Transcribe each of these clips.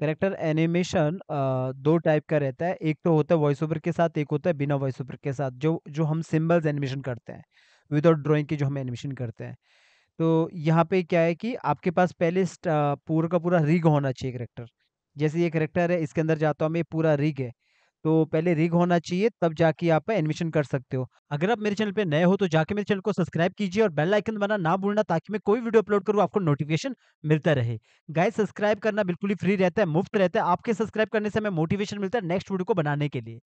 Character animation दो type का रहता है एक तो होता है वॉइस ओवर के साथ एक होता है बिना वॉइस ओवर के साथ जो जो हम सिम्बल्स एनिमेशन करते हैं विदाउट ड्राइंग के जो हम एनिमेशन करते हैं तो यहाँ पे क्या है कि आपके पास पहले पूरा का पूरा रिग होना चाहिए करेक्टर जैसे ये करेक्टर है इसके अंदर जाता हूँ मैं पूरा रिग है तो पहले रिग होना चाहिए तब जाके आप एडमिशन कर सकते हो अगर आप मेरे चैनल पे नए हो तो जाके मेरे चैनल को सब्सक्राइब कीजिए और बेल आइकन बना ना भूलना ताकि मैं कोई वीडियो अपलोड करूँ आपको नोटिफिकेशन मिलता रहे गाइस सब्सक्राइब करना बिल्कुल ही फ्री रहता है मुफ्त रहता है आपके सब्सक्राइब करने से हमें मोटिवेशन मिलता है नेक्स्ट वीडियो को बनाने के लिए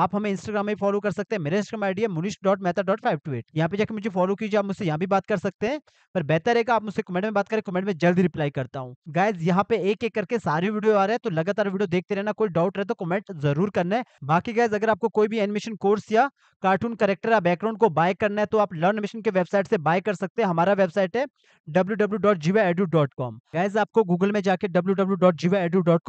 आप हमें इंस्टाग्राम में फॉलो कर सकते हैं मेरा इंस्टाग्राम आईडी है Munish dot Mehta dot five two eight यहाँ पे जाकर मुझे फॉलो कीजिए आप मुझसे यहाँ भी बात कर सकते हैं पर बेहतर है कि आप मुझसे कमेंट में बात करें कमेंट में जल्द रिप्लाई करता हूँ गाइज यहाँ पे एक एक करके सारी वीडियो आ रहे हैं तो लगातार वीडियो देखते रहना कोई डाउट रहे तो कमेंट जरूर करना है बाकी गाइज अगर आपको कोई भी एनिमेशन कोर्स या कार्टून करेक्टर या बैकग्राउंड को बाय करना है तो आप लर्न एनिमेशन के वेबसाइट से बाय कर सकते हैं हमारा वेबसाइट है W W dot dot com guys आपको गूगल में जाके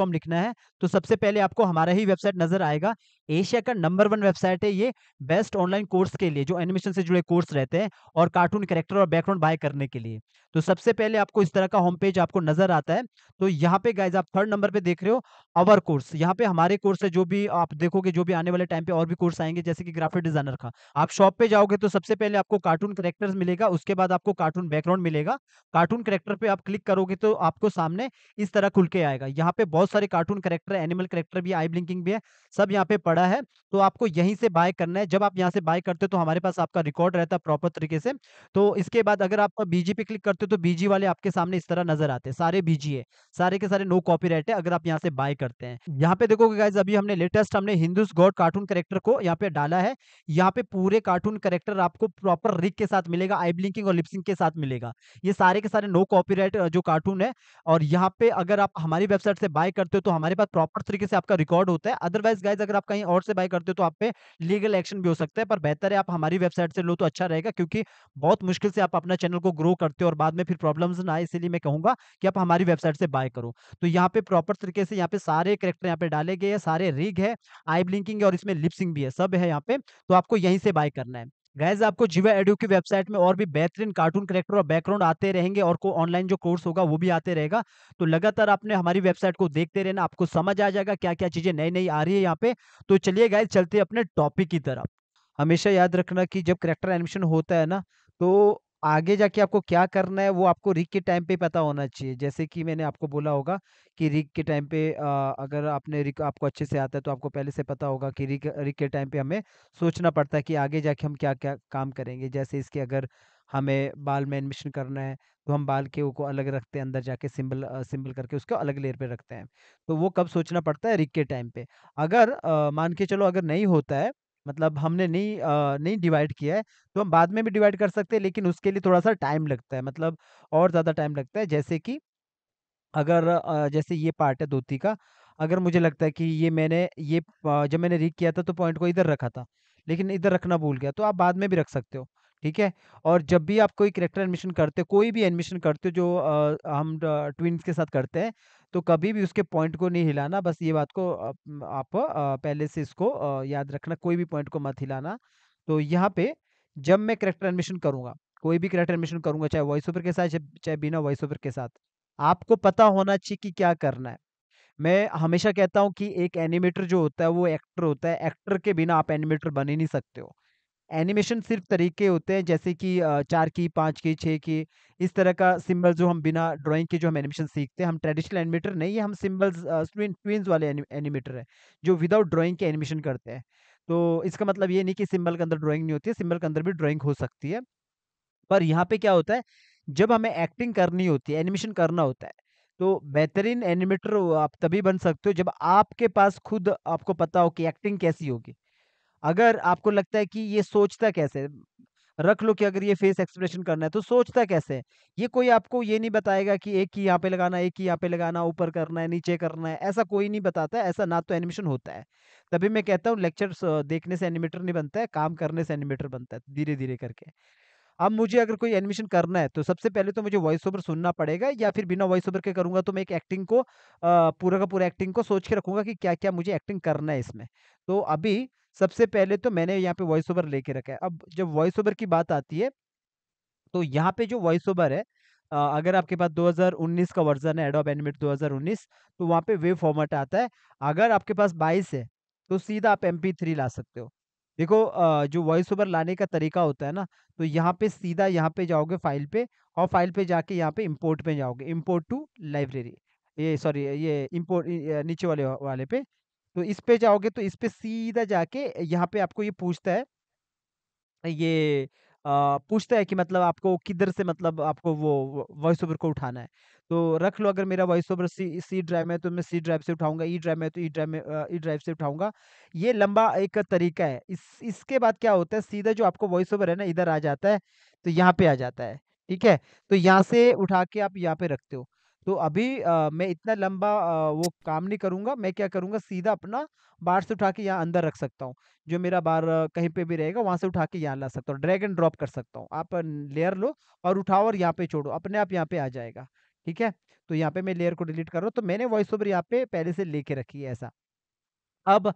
कॉम लिखना है तो सबसे पहले आपको हमारा ही वेबसाइट नजर आएगा एशिया का नंबर वन वेबसाइट है ये बेस्ट ऑनलाइन कोर्स के लिए जो एनिमेशन से जुड़े कोर्स रहते हैं और कार्टून कैरेक्टर और बैकग्राउंड बाय करने के लिए तो सबसे पहले आपको इस तरह का होम पेज आपको नजर आता है तो यहाँ पे गाइज आप थर्ड नंबर पे देख रहे हो अवर कोर्स यहाँ पे हमारे कोर्स है जो भी आप देखोगे जो भी आने वाले टाइम पे और भी कोर्स आएंगे जैसे कि ग्राफिक डिजाइनर का आप शॉप पे जाओगे तो सबसे पहले आपको कार्टून करेक्टर मिलेगा उसके बाद आपको कार्टून बैकग्राउंड मिलेगा कार्टून करेक्टर पे आप क्लिक करोगे तो आपको सामने इस तरह खुल के आएगा यहाँ पे बहुत सारे कार्टून करेक्टर एनिमल करेक्टर भी आई ब्लिंकिंग भी है सब यहाँ पे पड़ा है तो आपको यहीं से बाय करना है जब आप यहाँ से बाय करते हो तो हमारे पास आपका रिकॉर्ड रहता है प्रॉपर तरीके से तो इसके बाद अगर आप बीजी पे क्लिक करते हो तो बीजी वाले आपके सामने इस तरह नजर आते हैं सारे बीजी है सारे के सारे नो कॉपी है अगर आप यहाँ से बाय करते हैं यहाँ पे देखो गाइज अभी हमने लेटेस्ट हमने हिंदू गॉड कार्टून करेक्टर को यहाँ पे डाला है यहाँ पे पूरे कार्टून करेक्टर आपको प्रॉपर रिक के साथ मिलेगा आई ब्लिंकिंग और लिपसिंग के साथ मिलेगा ये सारे के सारे नो कॉपी जो कार्टून है और यहाँ पे अगर आप हमारी वेबसाइट से बाय करते हो तो हमारे पास प्रॉपर तरीके से आपका रिकॉर्ड होता है अदरवाइज गाइज अगर आप कहीं कहीं और से बाय करते हो तो आप पे लीगल एक्शन भी हो सकता है पर बेहतर है आप हमारी वेबसाइट से लो तो अच्छा रहेगा क्योंकि बहुत मुश्किल से आप अपना चैनल को ग्रो करते हो और बाद में फिर प्रॉब्लम्स ना आए इसलिए मैं कहूंगा कि आप हमारी वेबसाइट से बाय करो तो यहाँ पे प्रॉपर तरीके से यहाँ पे सारे करेक्टर यहाँ पे डाले गए हैं सारे रिग है आई ब्लिंकिंग है और इसमें लिपसिंग भी है सब है यहाँ पे तो आपको यहीं से बाय करना है गैज आपको जीवा एडियो की वेबसाइट में और भी बेहतरीन कार्टून करेक्टर और बैकग्राउंड आते रहेंगे और को ऑनलाइन जो कोर्स होगा वो भी आते रहेगा तो लगातार आपने हमारी वेबसाइट को देखते रहना आपको समझ आ जाएगा क्या क्या चीज़ें नई नई आ रही है यहाँ पे तो चलिए गैज चलते अपने टॉपिक की तरफ हमेशा याद रखना कि जब करेक्टर एडमिशन होता है ना तो आगे जाके आपको क्या करना है वो आपको रिक के टाइम पे पता होना चाहिए जैसे कि मैंने आपको बोला होगा कि रिक के टाइम पे आ, अगर आपने रिक आपको अच्छे से आता है तो आपको पहले से पता होगा कि रिक रिक के टाइम पे हमें सोचना पड़ता है कि आगे जाके हम क्या क्या काम करेंगे जैसे इसके अगर हमें बाल में एडमिशन करना है तो हम बाल के को अलग रखते हैं अंदर जाके सिंबल सिंबल करके उसको अलग लेयर पे रखते हैं तो वो कब सोचना पड़ता है रिक के टाइम पे अगर मान के चलो अगर नहीं होता है मतलब हमने नहीं आ, नहीं डिवाइड किया है तो हम बाद में भी डिवाइड कर सकते हैं लेकिन उसके लिए थोड़ा-सा टाइम लगता है मतलब और ज़्यादा टाइम लगता है जैसे कि अगर जैसे ये पार्ट है धोती का, अगर मुझे लगता है कि ये मैंने ये जब मैंने रिक किया था तो पॉइंट को इधर रखा था, लेकिन इधर रखना भूल गया तो आप बाद में भी रख सकते हो। ठीक है और जब भी आप कोई करेक्टर एडमिशन करते हो कोई भी एडमिशन करते हो जो आ, हम ट्विन्स के साथ करते हैं तो कभी भी उसके पॉइंट को नहीं हिलाना बस ये बात को आप पहले से इसको याद रखना कोई भी पॉइंट को मत हिलाना तो यहाँ पे जब मैं करेक्टर एडमिशन करूँगा कोई भी करेक्टर एडमिशन करूँगा चाहे वॉइस ओवर के साथ चाहे चाहे बिना वॉइस ओवर के साथ आपको पता होना चाहिए कि क्या करना है मैं हमेशा कहता हूँ कि एक एनिमेटर जो होता है वो एक्टर होता है एक्टर के बिना आप एनिमेटर बन ही नहीं सकते हो एनिमेशन सिर्फ तरीके होते हैं जैसे कि चार की पाँच की छः की इस तरह का सिंबल जो हम बिना ड्राइंग के जो हम एनिमेशन सीखते हैं हम ट्रेडिशनल एनिमेटर नहीं है हम सिंबल्स ट्विन वाले एनिमेटर हैं जो विदाउट ड्राइंग के एनिमेशन करते हैं तो इसका मतलब ये नहीं कि सिंबल के अंदर ड्राइंग नहीं होती है सिंबल के अंदर भी ड्राइंग हो सकती है पर यहाँ पे क्या होता है जब हमें एक्टिंग करनी होती है एनिमेशन करना होता है तो बेहतरीन एनिमेटर आप तभी बन सकते हो जब आपके पास खुद आपको पता हो कि एक्टिंग कैसी होगी अगर आपको लगता है कि ये सोचता कैसे रख लो कि अगर ये फेस एक्सप्रेशन करना है तो सोचता कैसे ये कोई आपको ये नहीं बताएगा कि एक ही यहाँ पे लगाना एक ही यहाँ पे लगाना ऊपर करना है नीचे करना है ऐसा कोई नहीं बताता है ऐसा ना तो एनिमेशन होता है तभी मैं कहता हूँ लेक्चर देखने से एनिमेटर नहीं बनता है काम करने से एनिमेटर बनता है धीरे धीरे करके अब मुझे अगर कोई एनिमेशन करना है तो सबसे पहले तो मुझे वॉइस ओवर सुनना पड़ेगा या फिर बिना वॉइस ओवर के करूंगा तो मैं एक एक्टिंग को पूरा का पूरा एक्टिंग को सोच के रखूंगा कि क्या क्या मुझे एक्टिंग करना है इसमें तो अभी सबसे पहले तो मैंने यहाँ पे वॉइस ओवर लेके रखा है अब जब वॉइस ओवर की बात आती है तो यहाँ पे जो वॉइस ओवर है अगर आपके पास 2019 का वर्जन है एडोब एनिमेट 2019 तो वहाँ पे वेव फॉर्मेट आता है अगर आपके पास 22 है तो सीधा आप एम थ्री ला सकते हो देखो जो वॉइस ओवर लाने का तरीका होता है ना तो यहाँ पे सीधा यहाँ पे जाओगे फाइल पे और फाइल पे जाके यहाँ पे इम्पोर्ट पे जाओगे इम्पोर्ट टू लाइब्रेरी ये सॉरी ये इम्पोर्ट नीचे वाले वाले पे तो इस पे जाओगे तो इस पे सीधा जाके यहाँ पे आपको ये पूछता है ये पूछता है कि मतलब आपको किधर से मतलब आपको वो वॉइस ओवर को उठाना है तो रख लो अगर मेरा voice over C C drive में है तो मैं सी ड्राइव से उठाऊंगा ई e ड्राइव में है तो ई e ड्राइव में ई ड्राइव e से उठाऊंगा ये लंबा एक तरीका है इस इसके बाद क्या होता है सीधा जो आपको वॉइस ओवर है ना इधर आ जाता है तो यहाँ पे आ जाता है ठीक है तो यहाँ से उठा के आप यहाँ पे रखते हो तो अभी आ, मैं इतना लंबा आ, वो काम नहीं करूँगा, मैं क्या करूँगा सीधा अपना बाहर से उठा के यहाँ अंदर रख सकता हूँ। जो मेरा बार कहीं पे भी रहेगा वहाँ से उठा के यहाँ ला सकता हूँ, ड्रैग एंड ड्रॉप कर सकता हूँ। आप लेयर लो और उठाओ और यहाँ पे छोड़ो, अपने आप यहाँ पे आ जाएगा, ठीक है? तो यहाँ पे मैं लेयर को डिलीट कर रहा हूँ, तो मैंने वॉइस ओवर यहाँ पे पहले से लेके रखी है ऐसा। अब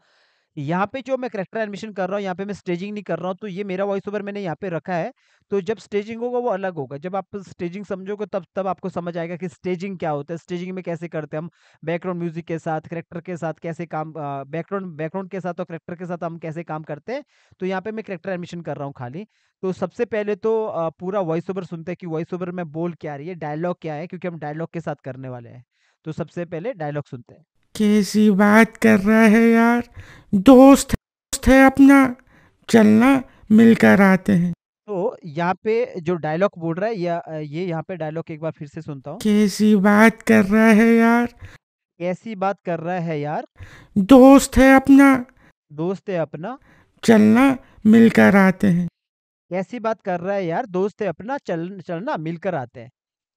यहाँ पे जो मैं करेक्टर एडमिशन कर रहा हूँ यहाँ पे मैं स्टेजिंग नहीं कर रहा हूँ तो ये मेरा वॉइस ओवर मैंने यहाँ पे रखा है तो जब स्टेजिंग होगा वो अलग होगा जब आप स्टेजिंग समझोगे तब तब आपको समझ आएगा कि स्टेजिंग क्या होता है स्टेजिंग में कैसे करते हैं हम बैकग्राउंड म्यूजिक के साथ करेक्टर के साथ कैसे काम बैकग्राउंड बैकग्राउंड के साथ और करेक्टर के साथ हम कैसे काम करते हैं तो यहाँ पे मैं करेक्टर एडमिशन कर रहा हूँ खाली तो सबसे पहले तो पूरा वॉइस ओवर सुनते हैं कि वॉइस ओवर में बोल क्या रही है डायलॉग क्या है क्योंकि हम डायलॉग के साथ करने वाले हैं तो सबसे पहले डायलॉग सुनते हैं कैसी बात कर रहा है यार दोस्त दोस्त है अपना चलना मिलकर आते हैं तो यहाँ पे जो डायलॉग बोल रहा है या ये यहाँ पे डायलॉग एक बार फिर से सुनता हूँ कैसी बात कर रहा है यार कैसी बात कर रहा है यार दोस्त है अपना दोस्त है अपना चलना मिलकर आते हैं कैसी बात कर रहा है यार दोस्त है अपना चल चलना मिलकर आते हैं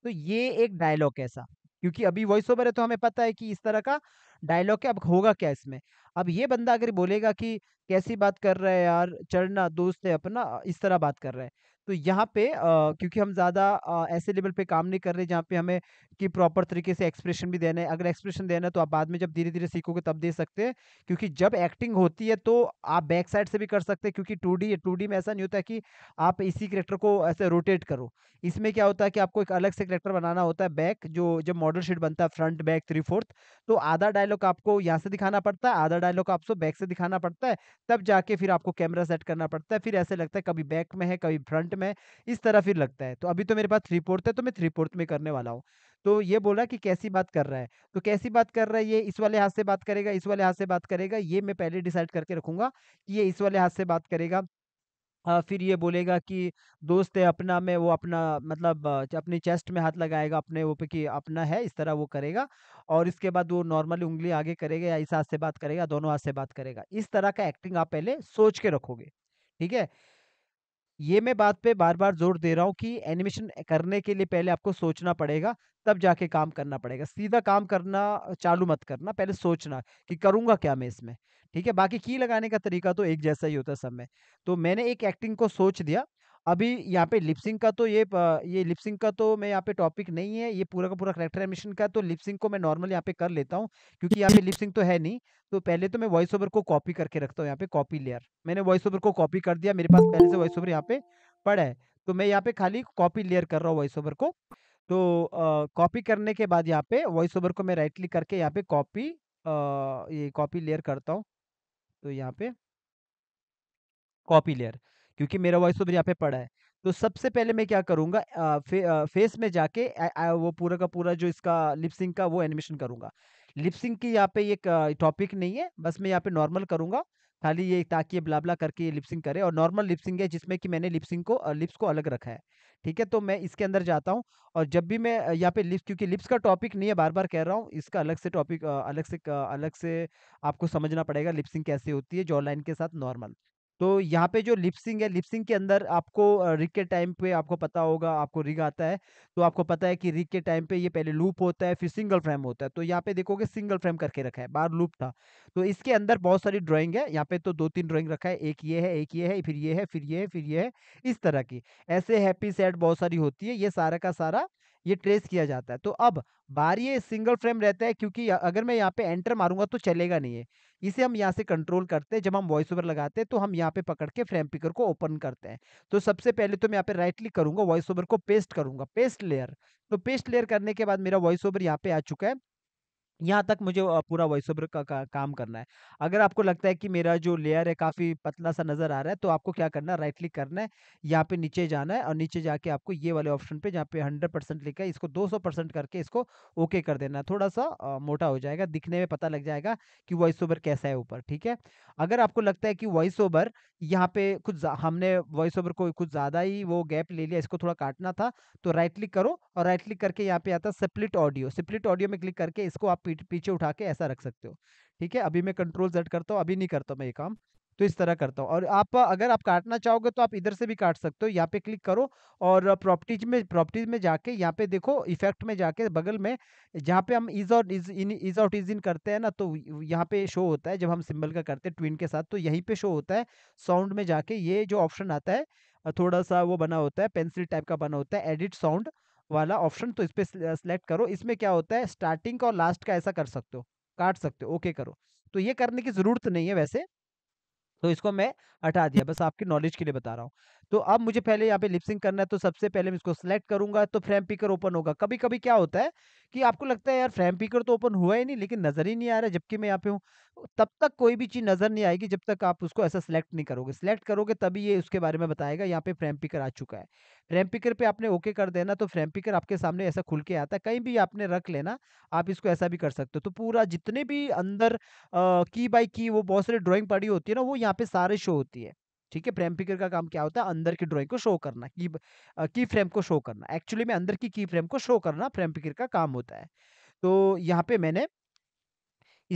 तो ये एक डायलॉग ऐसा क्योंकि अभी वॉइस ओवर है तो हमें पता है कि इस तरह का डायलॉग है अब होगा क्या इसमें अब ये बंदा अगर बोलेगा कि कैसी बात कर रहा है यार चढ़ना दोस्त है अपना इस तरह बात कर रहा है तो यहाँ पे आ, क्योंकि हम ज़्यादा ऐसे लेवल पे काम नहीं कर रहे जहाँ पे हमें कि प्रॉपर तरीके से एक्सप्रेशन भी देना है अगर एक्सप्रेशन देना है तो आप बाद में जब धीरे धीरे सीखोगे तब दे सकते हैं क्योंकि जब एक्टिंग होती है तो आप बैक साइड से भी कर सकते हैं क्योंकि टू डी टू डी में ऐसा नहीं होता है कि आप इसी करेक्टर को ऐसे रोटेट करो इसमें क्या होता है कि आपको एक अलग से करेक्टर बनाना होता है बैक जो जब मॉडल शीट बनता है फ्रंट बैक थ्री फोर्थ तो आधा डायलॉग आपको यहाँ से दिखाना पड़ता है आधा डायलॉग आपको बैक से दिखाना पड़ता है तब जाके फिर आपको कैमरा सेट करना पड़ता है फिर ऐसे लगता है कभी बैक में है कभी फ्रंट मैं इस तरह फिर लगता है तो अभी तो मेरे पास थ्री फोर्थ है तो मैं थ्री फोर्थ में करने वाला हूँ तो ये बोला कि कैसी बात कर रहा है तो कैसी बात कर रहा है ये इस वाले हाथ से बात करेगा इस वाले हाथ से बात करेगा ये मैं पहले डिसाइड करके रखूंगा कि ये इस वाले हाथ से बात करेगा आ, फिर ये बोलेगा कि दोस्त है अपना में वो अपना मतलब अपनी चेस्ट में हाथ लगाएगा अपने वो पे कि अपना है इस तरह वो करेगा और इसके बाद वो नॉर्मली उंगली आगे करेगा या इस हाथ से बात करेगा दोनों हाथ से बात करेगा इस तरह का एक्टिंग आप पहले सोच के रखोगे ठीक है ये मैं बात पे बार बार जोर दे रहा हूँ कि एनिमेशन करने के लिए पहले आपको सोचना पड़ेगा तब जाके काम करना पड़ेगा सीधा काम करना चालू मत करना पहले सोचना कि करूँगा क्या मैं इसमें ठीक है बाकी की लगाने का तरीका तो एक जैसा ही होता है सब में तो मैंने एक एक्टिंग को सोच दिया अभी यहाँ पे लिपसिंग का तो ये ये लिपसिंग का तो मैं यहाँ पे टॉपिक नहीं है ये पूरा का पूरा करेक्टर एमिशन का तो लिपसिंग को मैं नॉर्मल यहाँ पे कर लेता हूँ क्योंकि यहाँ पे लिपसिंग तो है नहीं तो पहले तो मैं वॉइस ओवर को कॉपी करके रखता हूँ यहाँ पे कॉपी लेयर मैंने वॉइस ओवर को कॉपी कर दिया मेरे पास पहले से वॉइस ओवर यहाँ पे पड़ा है तो मैं यहाँ पे खाली कॉपी लेयर कर रहा हूँ वॉइस ओवर को तो कॉपी करने के बाद यहाँ पे वॉइस ओवर को मैं राइट क्लिक करके यहाँ पे कॉपी ये कॉपी लेयर करता हूँ तो यहाँ पे कॉपी लेयर क्योंकि मेरा वॉइस ओवर तो यहाँ पे पड़ा है तो सबसे पहले मैं क्या करूँगा फे, फेस में जाके आ, आ, वो पूरा का पूरा जो इसका लिपसिंग का वो एनिमेशन करूँगा लिपसिंग की यहाँ पे एक टॉपिक नहीं है बस मैं यहाँ पे नॉर्मल करूँगा खाली ये ताकि ये ब्लाबला करके ये लिपसिंग करे और नॉर्मल लिपसिंग है जिसमें कि मैंने लिपसिंग को लिप्स को अलग रखा है ठीक है तो मैं इसके अंदर जाता हूँ और जब भी मैं यहाँ पे लिप्स क्योंकि लिप्स का टॉपिक नहीं है बार बार कह रहा हूँ इसका अलग से टॉपिक अलग से अलग से आपको समझना पड़ेगा लिपसिंग कैसे होती है जॉ लाइन के साथ नॉर्मल तो यहाँ पे जो लिपसिंग है लिपसिंग के अंदर आपको रिक के टाइम पे आपको पता होगा आपको रिग आता है तो आपको पता है कि रिग के टाइम पे ये पहले लूप होता है फिर सिंगल फ्रेम होता है तो यहाँ पे देखोगे सिंगल फ्रेम करके रखा है बार लूप था तो इसके अंदर बहुत सारी ड्राइंग है यहाँ पे तो दो तीन ड्राइंग रखा है एक ये है एक ये है फिर ये है फिर ये है फिर ये है इस तरह की ऐसे हैप्पी सेट बहुत सारी होती है ये सारा का सारा ये ट्रेस किया जाता है तो अब बार ये सिंगल फ्रेम रहता है क्योंकि अगर मैं यहाँ पे एंटर मारूंगा तो चलेगा नहीं है इसे हम यहाँ से कंट्रोल करते हैं जब हम वॉइस ओवर लगाते हैं तो हम यहाँ पे पकड़ के फ्रेम पिकर को ओपन करते हैं तो सबसे पहले तो मैं यहाँ पे राइट क्लिक करूंगा वॉइस ओवर को पेस्ट करूंगा पेस्ट लेयर तो पेस्ट लेयर करने के बाद मेरा वॉइस ओवर यहाँ पे आ चुका है यहाँ तक मुझे पूरा वॉइस ओवर का, का काम करना है अगर आपको लगता है कि मेरा जो लेयर है काफ़ी पतला सा नज़र आ रहा है तो आपको क्या करना है राइट क्लिक करना है यहाँ पे नीचे जाना है और नीचे जाके आपको ये वाले ऑप्शन पे जहाँ पे हंड्रेड परसेंट लिखा है इसको दो सौ परसेंट करके इसको ओके कर देना है। थोड़ा सा आ, मोटा हो जाएगा दिखने में पता लग जाएगा कि वॉइस ओवर कैसा है ऊपर ठीक है अगर आपको लगता है कि वॉइस ओवर यहाँ पे कुछ हमने वॉइस ओवर को कुछ ज़्यादा ही वो गैप ले लिया इसको थोड़ा काटना था तो राइट क्लिक करो और राइट क्लिक करके यहाँ पे आता है स्प्लिट ऑडियो स्प्लिट ऑडियो में क्लिक करके इसको आप पीछे उठा के ऐसा रख सकते हो ठीक है अभी मैं कंट्रोल जेड करता हूँ अभी नहीं करता मैं ये काम तो इस तरह करता हूँ और आप अगर आप काटना चाहोगे तो आप इधर से भी काट सकते हो यहाँ पे क्लिक करो और प्रॉपर्टीज में प्रॉपर्टीज में जाके यहाँ पे देखो इफेक्ट में जाके बगल में जहाँ पे हम ease out ease in ease out ease in करते हैं ना तो यहाँ पे शो होता है जब हम सिंबल का करते हैं ट्विन के साथ तो यहीं पर शो होता है साउंड में जाके ये जो ऑप्शन आता है थोड़ा सा वो बना होता है पेंसिल टाइप का बना होता है एडिट साउंड वाला ऑप्शन तो इस पर सेलेक्ट करो इसमें क्या होता है स्टार्टिंग का और लास्ट का ऐसा कर सकते हो काट सकते हो ओके करो तो ये करने की ज़रूरत नहीं है वैसे तो इसको मैं हटा दिया बस आपकी नॉलेज के लिए बता रहा हूँ तो अब मुझे पहले यहाँ पे लिपसिंग करना है तो सबसे पहले मैं इसको सिलेक्ट करूंगा तो फ्रेम पिकर ओपन होगा कभी कभी क्या होता है कि आपको लगता है यार फ्रेम पिकर तो ओपन हुआ ही नहीं लेकिन नज़र ही नहीं आ रहा जबकि मैं यहाँ पे हूँ तब तक कोई भी चीज़ नज़र नहीं आएगी जब तक आप उसको ऐसा सिलेक्ट नहीं करोगे सिलेक्ट करोगे तभी ये उसके बारे में बताएगा यहाँ पे फ्रेम पिकर आ चुका है फ्रेम पिकर पे आपने ओके कर देना तो फ्रेम पिकर आपके सामने ऐसा खुल के आता है कहीं भी आपने रख लेना आप इसको ऐसा भी कर सकते हो तो पूरा जितने भी अंदर की बाई की वो बहुत सारी ड्रॉइंग पड़ी होती है ना वो यहाँ पे सारे शो होती है ठीक है फ्रेम पिकर का काम क्या होता है अंदर की ड्राइंग को शो करना की की फ्रेम को शो करना एक्चुअली में अंदर की की फ्रेम को शो करना फ्रेम पिकर का काम होता है तो यहाँ पे मैंने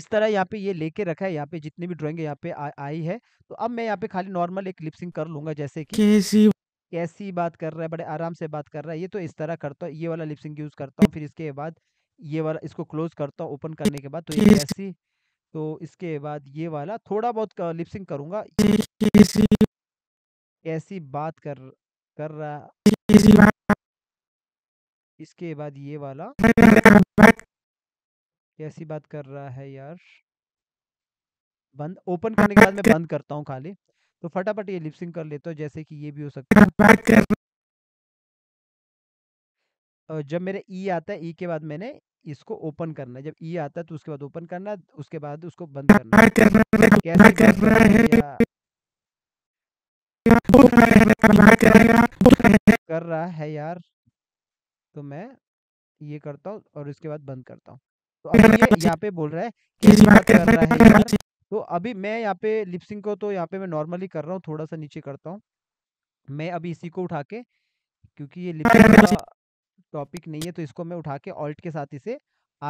इस तरह यहाँ पे ये लेके रखा है यहाँ पे जितनी भी ड्राइंग यहाँ पे आई है तो अब मैं यहाँ पे खाली नॉर्मल एक लिपसिंग कर लूंगा जैसे कि कैसी कैसी बात कर रहा है बड़े आराम से बात कर रहा है ये तो इस तरह करता हूँ ये वाला लिपसिंग यूज करता हूँ फिर इसके बाद ये वाला इसको क्लोज करता हूँ ओपन करने के बाद तो ये कैसी तो इसके बाद ये वाला थोड़ा बहुत लिपसिंग करूंगा ऐसी बात कर कर रहा इसके बाद ये वाला कैसी बात कर रहा है यार बंद ओपन करने के बाद मैं बंद करता हूँ खाली तो फटाफट ये लिपसिंग कर लेता हूँ जैसे कि ये भी हो सकता है जब मेरे ई e आता है ई e के बाद मैंने इसको ओपन करना है जब ई आता है तो उसके बाद ओपन करना है उसके बाद उसको बंद हाँ, करना है तो कर रहा है यार तो मैं ये करता हूँ और इसके बाद बंद करता हूँ तो यहाँ पे बोल रहा है कि कर रहा है यार तो अभी मैं यहाँ पे लिपसिंग को तो यहाँ पे मैं नॉर्मली कर रहा हूँ थोड़ा सा नीचे करता हूँ मैं अभी इसी को उठा के क्योंकि ये लिपसिंग टॉपिक नहीं है तो इसको मैं उठा के ऑल्ट के साथ इसे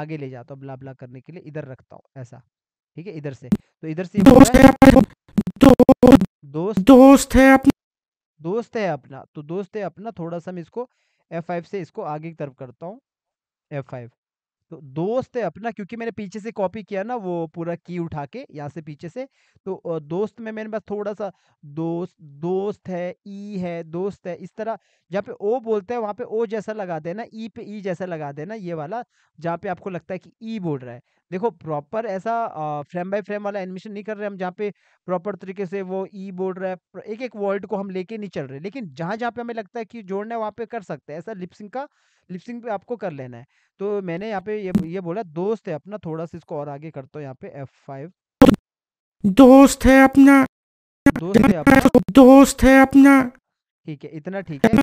आगे ले जाता हूँ ब्ला ब्ला करने के लिए इधर रखता हूँ ऐसा ठीक है इधर से तो इधर से दोस्त है अपना दोस्त है अपना दोस्त है अपना तो दोस्त है अपना थोड़ा सा मैं इसको एफ से इसको आगे की तरफ करता हूँ एफ तो दोस्त है अपना क्योंकि मैंने पीछे से कॉपी किया ना वो पूरा की उठा के यहाँ से पीछे से तो दोस्त में मैंने बस थोड़ा सा दोस्त दोस्त है ई है दोस्त है इस तरह जहाँ पे ओ बोलते हैं वहाँ पे ओ जैसा लगा देना ई पे ई जैसा लगा देना ये वाला जहाँ पे आपको लगता है कि ई बोल रहा है देखो प्रॉपर ऐसा फ्रेम बाय फ्रेम वाला एनिमेशन नहीं कर रहे हम जहाँ पे प्रॉपर तरीके से वो ई बोल रहा है एक एक वर्ड को हम लेके नहीं चल रहे लेकिन जहाँ जहाँ पे हमें लगता है कि जोड़ना है वहाँ पे कर सकते हैं ऐसा लिपसिंग का लिपसिंग पे आपको कर लेना है तो मैंने यहाँ पे ये ये बोला दोस्त है अपना थोड़ा सा इसको और आगे करता हूँ यहाँ पे एफ फाइव दोस्त है अपना दोस्त है अपना दोस्त है अपना ठीक है इतना ठीक है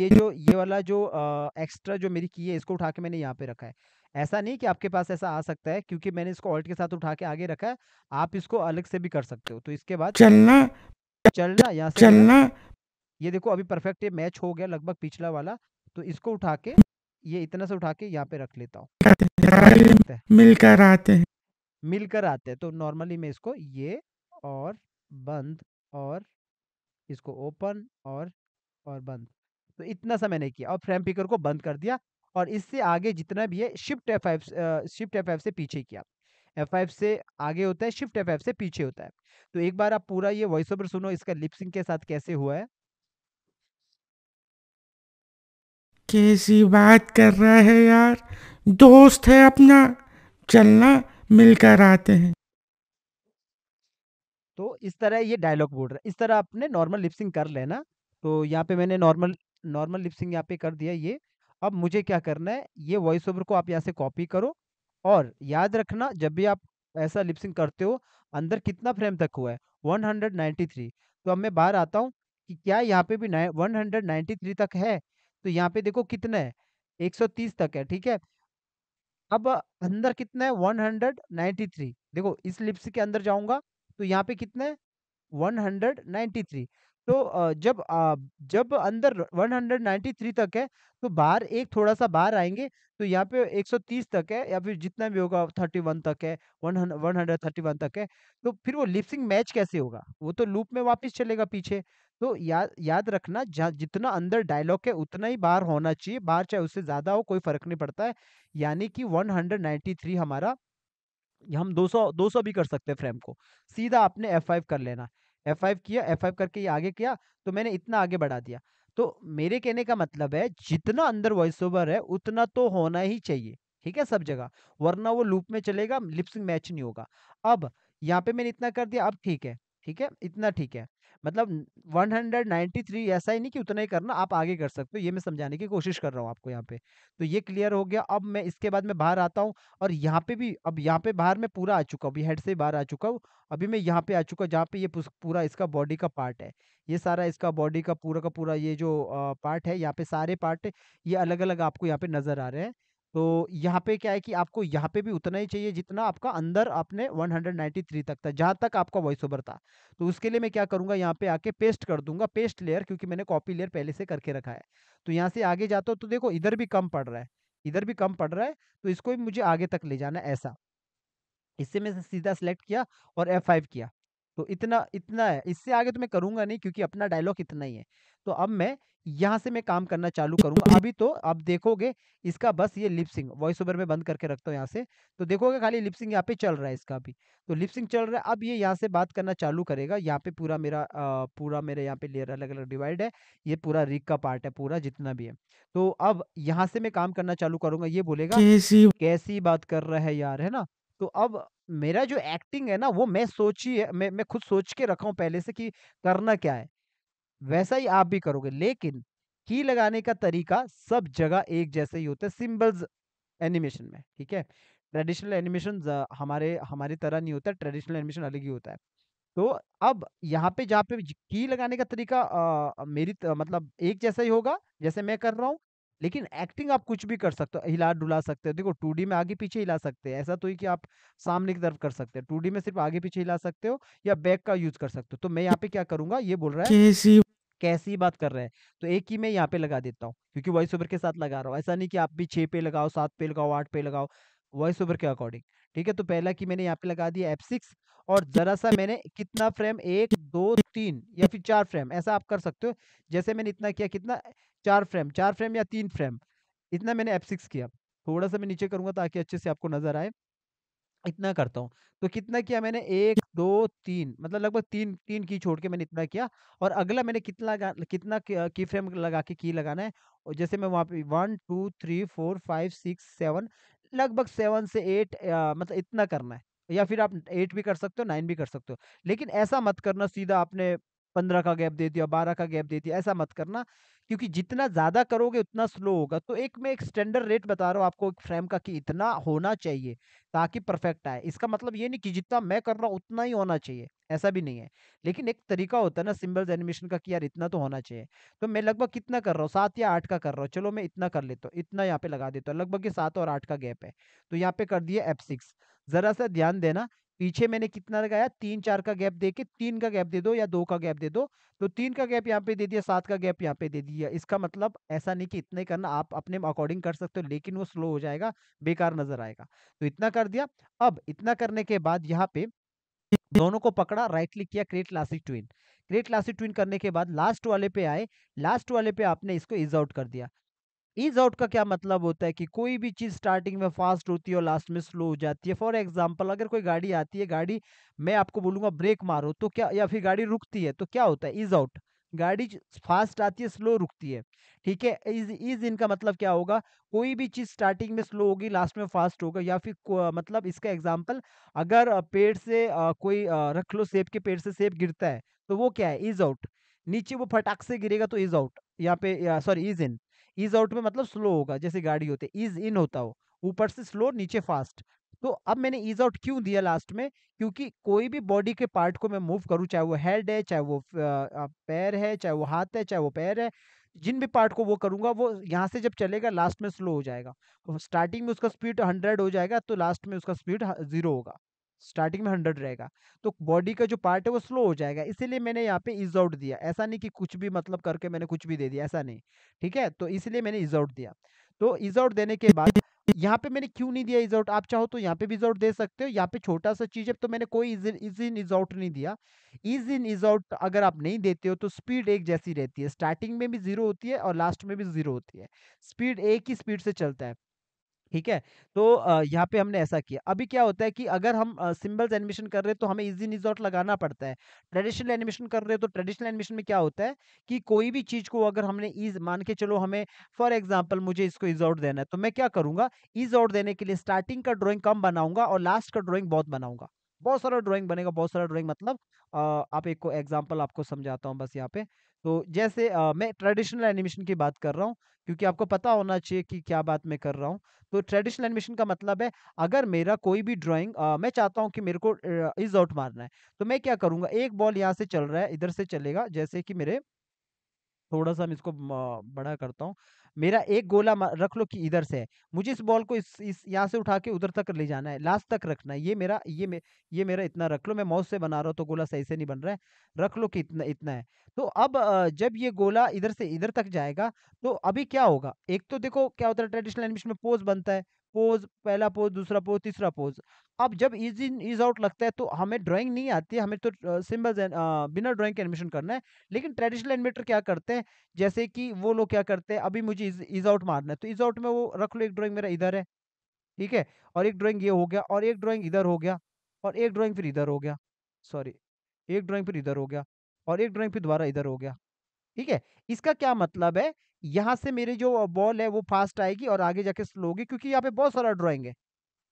ये जो ये वाला जो आ, एक्स्ट्रा जो मेरी की है इसको उठा के मैंने यहाँ पे रखा है ऐसा नहीं कि आपके पास ऐसा आ सकता है क्योंकि मैंने इसको ऑल्ट के साथ उठा के आगे रखा है आप इसको अलग से भी कर सकते हो तो इसके बाद चलना चलना यहाँ से चलना ये देखो अभी परफेक्ट ये मैच हो गया लगभग पिछला वाला तो इसको उठा के ये इतना सा उठा के यहाँ पे रख लेता हूँ मिलकर आते हैं मिलकर आते हैं तो नॉर्मली मैं इसको ये और बंद और इसको ओपन और और बंद तो इतना सा मैंने किया और फ्रेम पिकर को बंद कर दिया और इससे आगे जितना भी है shift F five shift F से पीछे किया एफ फाइव से आगे होता है शिफ्ट एफ एफ से पीछे होता है तो एक बार आप पूरा ये वॉइस ओवर सुनो इसका लिपसिंग के साथ कैसे हुआ है कैसी बात कर रहा है यार दोस्त है अपना चलना मिलकर आते हैं तो इस तरह ये डायलॉग बोल रहा है इस तरह आपने नॉर्मल लिपसिंग कर लेना तो यहाँ पे मैंने नॉर्मल नॉर्मल लिपसिंग यहाँ पे कर दिया ये अब मुझे क्या करना है ये वॉइस ओवर को आप यहाँ से कॉपी करो और याद रखना जब भी आप ऐसा लिपसिंग करते हो अंदर कितना फ्रेम तक हुआ है 193 तो अब मैं बाहर आता हूँ कि क्या यहाँ पे भी वन हंड्रेड तक है तो यहाँ पे देखो कितना है 130 तक है ठीक है अब अंदर कितना है 193 देखो इस लिप्स के अंदर जाऊंगा तो यहाँ पे कितना है 193 तो जब जब अंदर 193 तक है तो बाहर एक थोड़ा सा बाहर आएंगे तो यहाँ पे 130 तक है या फिर जितना भी होगा 31 तक है 100 131 तक है तो फिर वो लिपसिंग मैच कैसे होगा वो तो लूप में वापस चलेगा पीछे तो या, याद रखना जितना अंदर डायलॉग है उतना ही बाहर होना चाहिए बाहर चाहे उससे ज्यादा हो कोई फर्क नहीं पड़ता है यानी कि 193 हमारा हम 200 200 भी कर सकते हैं फ्रेम को सीधा आपने F5 कर लेना F5 किया F5 करके ये आगे किया तो मैंने इतना आगे बढ़ा दिया तो मेरे कहने का मतलब है जितना अंदर वॉइस ओवर है उतना तो होना ही चाहिए ठीक है सब जगह वरना वो लूप में चलेगा लिप्सिंग मैच नहीं होगा अब यहाँ पे मैंने इतना कर दिया अब ठीक है ठीक है इतना ठीक है मतलब 193 ऐसा ही नहीं कि उतना ही करना आप आगे कर सकते हो ये मैं समझाने की कोशिश कर रहा हूँ आपको यहाँ पे तो ये क्लियर हो गया अब मैं इसके बाद मैं बाहर आता हूँ और यहाँ पे भी अब यहाँ पे बाहर मैं पूरा आ चुका हूँ अभी हेड से बाहर आ चुका हूँ अभी मैं यहाँ पे आ चुका हूँ जहाँ पे ये पूरा इसका बॉडी का पार्ट है ये सारा इसका बॉडी का पूरा का पूरा ये जो पार्ट है यहाँ पे सारे पार्ट ये अलग अलग आपको यहाँ पे नजर आ रहे हैं तो यहाँ पे क्या है कि आपको यहाँ पे भी उतना ही चाहिए जितना आपका अंदर आपने 193 तक था जहाँ तक आपका वॉइस ओवर था तो उसके लिए मैं क्या करूँगा यहाँ पे आके पेस्ट कर दूंगा पेस्ट लेयर क्योंकि मैंने कॉपी लेयर पहले से करके रखा है तो यहाँ से आगे जाता हूँ तो देखो इधर भी कम पड़ रहा है इधर भी कम पड़ रहा है तो इसको भी मुझे आगे तक ले जाना है ऐसा इससे मैं सीधा सेलेक्ट किया और एफ किया तो इतना इतना है इससे आगे तो मैं करूंगा नहीं क्योंकि अपना डायलॉग इतना ही है तो अब मैं यहाँ से मैं काम करना चालू करूंगा अभी तो आप देखोगे इसका बस ये लिपसिंग वॉइस ओवर में बंद करके रखता हूँ यहाँ से तो देखोगे खाली लिपसिंग यहाँ पे चल रहा है इसका अभी तो लिपसिंग चल रहा है अब ये यहाँ से बात करना चालू करेगा यहाँ पे पूरा मेरा आ, पूरा मेरे यहाँ पे लेयर अलग अलग डिवाइड है ये पूरा रिक का पार्ट है पूरा जितना भी है तो अब यहाँ से मैं काम करना चालू करूंगा ये बोलेगा कैसी कैसी बात कर रहा है यार है ना तो अब मेरा जो एक्टिंग है ना वो मैं सोची है मैं मैं खुद सोच के रखा हूँ पहले से कि करना क्या है वैसा ही आप भी करोगे लेकिन की लगाने का तरीका सब जगह एक जैसे ही होता है सिंबल्स एनिमेशन में ठीक है ट्रेडिशनल एनिमेशन हमारे हमारी तरह नहीं होता ट्रेडिशनल एनिमेशन अलग ही होता है तो अब यहाँ पे जहाँ पे की लगाने का तरीका आ, मेरी त, मतलब एक जैसा ही होगा जैसे मैं कर रहा हूँ लेकिन एक्टिंग आप कुछ भी कर सकते हो हिला डुला सकते हो देखो टू में आगे पीछे हिला सकते हैं ऐसा तो ही कि आप सामने की तरफ कर सकते हो टू में सिर्फ आगे पीछे हिला सकते हो या बैक का यूज कर सकते हो तो मैं यहाँ पे क्या करूंगा ये बोल रहा है कैसी कैसी बात कर रहे हैं तो एक ही मैं यहाँ पे लगा देता हूँ क्योंकि वॉइस ओवर के साथ लगा रहा हूँ ऐसा नहीं कि आप भी छह पे लगाओ सात पे लगाओ आठ पे लगाओ वॉइस ओवर के अकॉर्डिंग ठीक है तो पहला की मैंने यहाँ पे लगा दिया एफ सिक्स और जरा सा मैंने कितना फ्रेम एक दो तीन या फिर चार फ्रेम ऐसा आप कर सकते हो जैसे मैंने इतना किया कितना चार फ्रेम चार फ्रेम या तीन फ्रेम इतना मैंने एफ सिक्स किया थोड़ा सा मैं नीचे करूंगा ताकि अच्छे से आपको नजर आए इतना करता हूँ तो कितना किया मैंने एक दो तीन मतलब लगभग तीन तीन की छोड़ के मैंने इतना किया और अगला मैंने कितना कितना की फ्रेम लगा के की लगाना है और जैसे मैं वहाँ पे one two three four five six seven लगभग सेवन से एट मतलब इतना करना है या फिर आप एट भी कर सकते हो नाइन भी कर सकते हो लेकिन ऐसा मत करना सीधा आपने पंद्रह का गैप दे दिया बारह का गैप दे दिया ऐसा मत करना क्योंकि जितना ज़्यादा करोगे उतना स्लो होगा तो एक मैं एक स्टैंडर्ड रेट बता रहा हूँ आपको एक फ्रेम का कि इतना होना चाहिए ताकि परफेक्ट आए इसका मतलब ये नहीं कि जितना मैं कर रहा हूँ उतना ही होना चाहिए ऐसा भी नहीं है लेकिन एक तरीका होता है ना सिम्बल्स एनिमेशन का कि यार इतना तो होना चाहिए तो मैं लगभग कितना कर रहा हूँ सात या आठ का कर रहा हूँ चलो मैं इतना कर लेता हूँ इतना यहाँ पे लगा देता हूँ लगभग ये सात और आठ का गैप है तो यहाँ पे कर दिया एफ ज़रा सा ध्यान देना पीछे मैंने कितना लगाया तीन चार का गैप दे के तीन का गैप दे दो या दो का गैप दे दो तो तीन का गैप यहाँ पे दे दिया सात का गैप यहाँ पे दे दिया इसका मतलब ऐसा नहीं कि इतने करना आप अपने अकॉर्डिंग कर सकते हो लेकिन वो स्लो हो जाएगा बेकार नजर आएगा तो इतना कर दिया अब इतना करने के बाद यहाँ पे दोनों को पकड़ा राइट क्लिक किया create classic tween create classic tween करने के बाद लास्ट वाले पे आए लास्ट वाले पे आपने इसको इज आउट कर दिया इज आउट का क्या मतलब होता है कि कोई भी चीज़ स्टार्टिंग में फास्ट होती है और लास्ट में स्लो हो जाती है फॉर एग्जाम्पल अगर कोई गाड़ी आती है गाड़ी मैं आपको बोलूंगा ब्रेक मारो तो क्या या फिर गाड़ी रुकती है तो क्या होता है इज आउट गाड़ी फास्ट आती है स्लो रुकती है ठीक है इज इज इनका मतलब क्या होगा कोई भी चीज़ स्टार्टिंग में स्लो होगी लास्ट में फास्ट होगा या फिर मतलब इसका एग्जाम्पल अगर पेड़ से कोई रख लो सेब के पेड़ से सेब गिरता है तो वो क्या है इज आउट नीचे वो फटाक से गिरेगा तो इज आउट यहाँ पे sorry ease in ease out में मतलब स्लो होगा जैसे गाड़ी होते इज इन होता हो ऊपर से स्लो नीचे फास्ट तो अब मैंने ईज आउट क्यों दिया लास्ट में क्योंकि कोई भी बॉडी के पार्ट को मैं मूव करूँ चाहे वो हेड है चाहे वो पैर है चाहे वो हाथ है चाहे वो पैर है जिन भी पार्ट को वो करूंगा वो यहाँ से जब चलेगा लास्ट में स्लो हो जाएगा स्टार्टिंग में उसका स्पीड हंड्रेड हो जाएगा तो लास्ट में उसका स्पीड जीरो होगा स्टार्टिंग में हंड्रेड रहेगा तो बॉडी का जो पार्ट है वो स्लो हो जाएगा इसीलिए मैंने यहाँ पे इज आउट दिया ऐसा नहीं कि कुछ भी मतलब करके मैंने कुछ भी दे दिया ऐसा नहीं ठीक है तो इसलिए मैंने इज आउट दिया तो इज आउट देने के बाद यहाँ पे मैंने क्यों नहीं दिया इज आउट आप चाहो तो यहाँ पे भी इज आउट दे सकते हो यहाँ पे छोटा सा चीज है तो मैंने कोई इज इन इज आउट नहीं दिया इज इन इज आउट अगर आप नहीं देते हो तो स्पीड एक जैसी रहती है स्टार्टिंग में भी जीरो होती है और लास्ट में भी जीरो होती है स्पीड एक ही स्पीड से चलता है ठीक है तो यहाँ पे हमने ऐसा किया अभी क्या होता है कि अगर हम सिंबल्स एनिमेशन कर रहे हैं तो हमें इजी आउट लगाना पड़ता है ट्रेडिशनल एनिमेशन कर रहे हो तो ट्रेडिशनल एनिमेशन में क्या होता है कि कोई भी चीज को अगर हमने इज मान के चलो हमें फॉर एग्जाम्पल मुझे इसको इज आउट देना है तो मैं क्या करूंगा आउट देने के लिए स्टार्टिंग का ड्रॉइंग कम बनाऊंगा और लास्ट का ड्रॉइंग बहुत बनाऊंगा बहुत सारा ड्रॉइंग बनेगा बहुत सारा ड्रॉइंग मतलब आप एक को आपको समझाता हूँ बस यहाँ पे तो जैसे आ, मैं ट्रेडिशनल एनिमेशन की बात कर रहा हूँ क्योंकि आपको पता होना चाहिए कि क्या बात मैं कर रहा हूँ तो ट्रेडिशनल एनिमेशन का मतलब है अगर मेरा कोई भी ड्राइंग मैं चाहता हूँ कि मेरे को इज आउट मारना है तो मैं क्या करूँगा एक बॉल यहाँ से चल रहा है इधर से चलेगा जैसे कि मेरे थोड़ा सा मैं इसको बड़ा करता हूँ मेरा एक गोला रख लो कि इधर से है मुझे इस बॉल को इस इस यहाँ से उठा के उधर तक ले जाना है लास्ट तक रखना है ये मेरा ये मे, ये मेरा इतना रख लो मैं मौत से बना रहा हूँ तो गोला सही से नहीं बन रहा है रख लो कि इतना इतना है तो अब जब ये गोला इधर से इधर तक जाएगा तो अभी क्या होगा एक तो देखो क्या होता है ट्रेडिशनल एनिमेशन में पोज बनता है पोज पहला पोज दूसरा पोज तीसरा पोज अब जब इज इन इज आउट लगता है तो हमें ड्राइंग नहीं आती है हमें तो सिंबल्स बिना ड्राइंग के एनिमेशन करना है लेकिन ट्रेडिशनल एनिमेटर क्या करते हैं जैसे कि वो लोग क्या करते हैं अभी मुझे इज इज आउट मारना है तो इज आउट में वो रख लो एक ड्राइंग मेरा इधर है ठीक है और एक ड्राइंग ये हो गया और एक ड्राइंग इधर हो गया और एक ड्राइंग फिर इधर हो गया सॉरी एक ड्राइंग फिर इधर हो गया और एक ड्राइंग फिर दोबारा इधर हो गया ठीक है इसका क्या मतलब है यहाँ से मेरी जो बॉल है वो फास्ट आएगी और आगे जाके स्लो होगी क्योंकि यहाँ पे बहुत सारा ड्राइंग है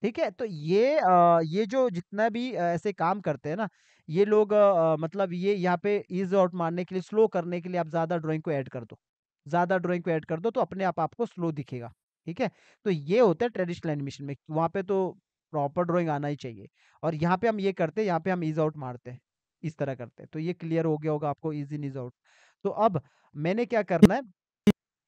ठीक है तो ये आ, ये जो जितना भी ऐसे काम करते हैं ना ये लोग आ, मतलब ये यहाँ पे इज आउट मारने के लिए स्लो करने के लिए आप ज़्यादा ड्राइंग को ऐड कर दो ज़्यादा ड्राइंग को ऐड कर दो तो अपने आप आपको स्लो दिखेगा ठीक है तो ये होता है ट्रेडिशनल एनिमेशन में वहाँ पे तो प्रॉपर ड्रॉइंग आना ही चाहिए और यहाँ पे हम ये करते हैं यहाँ पे हम इज आउट मारते हैं इस तरह करते हैं तो ये क्लियर हो गया होगा आपको इज इन इज आउट तो अब मैंने क्या करना है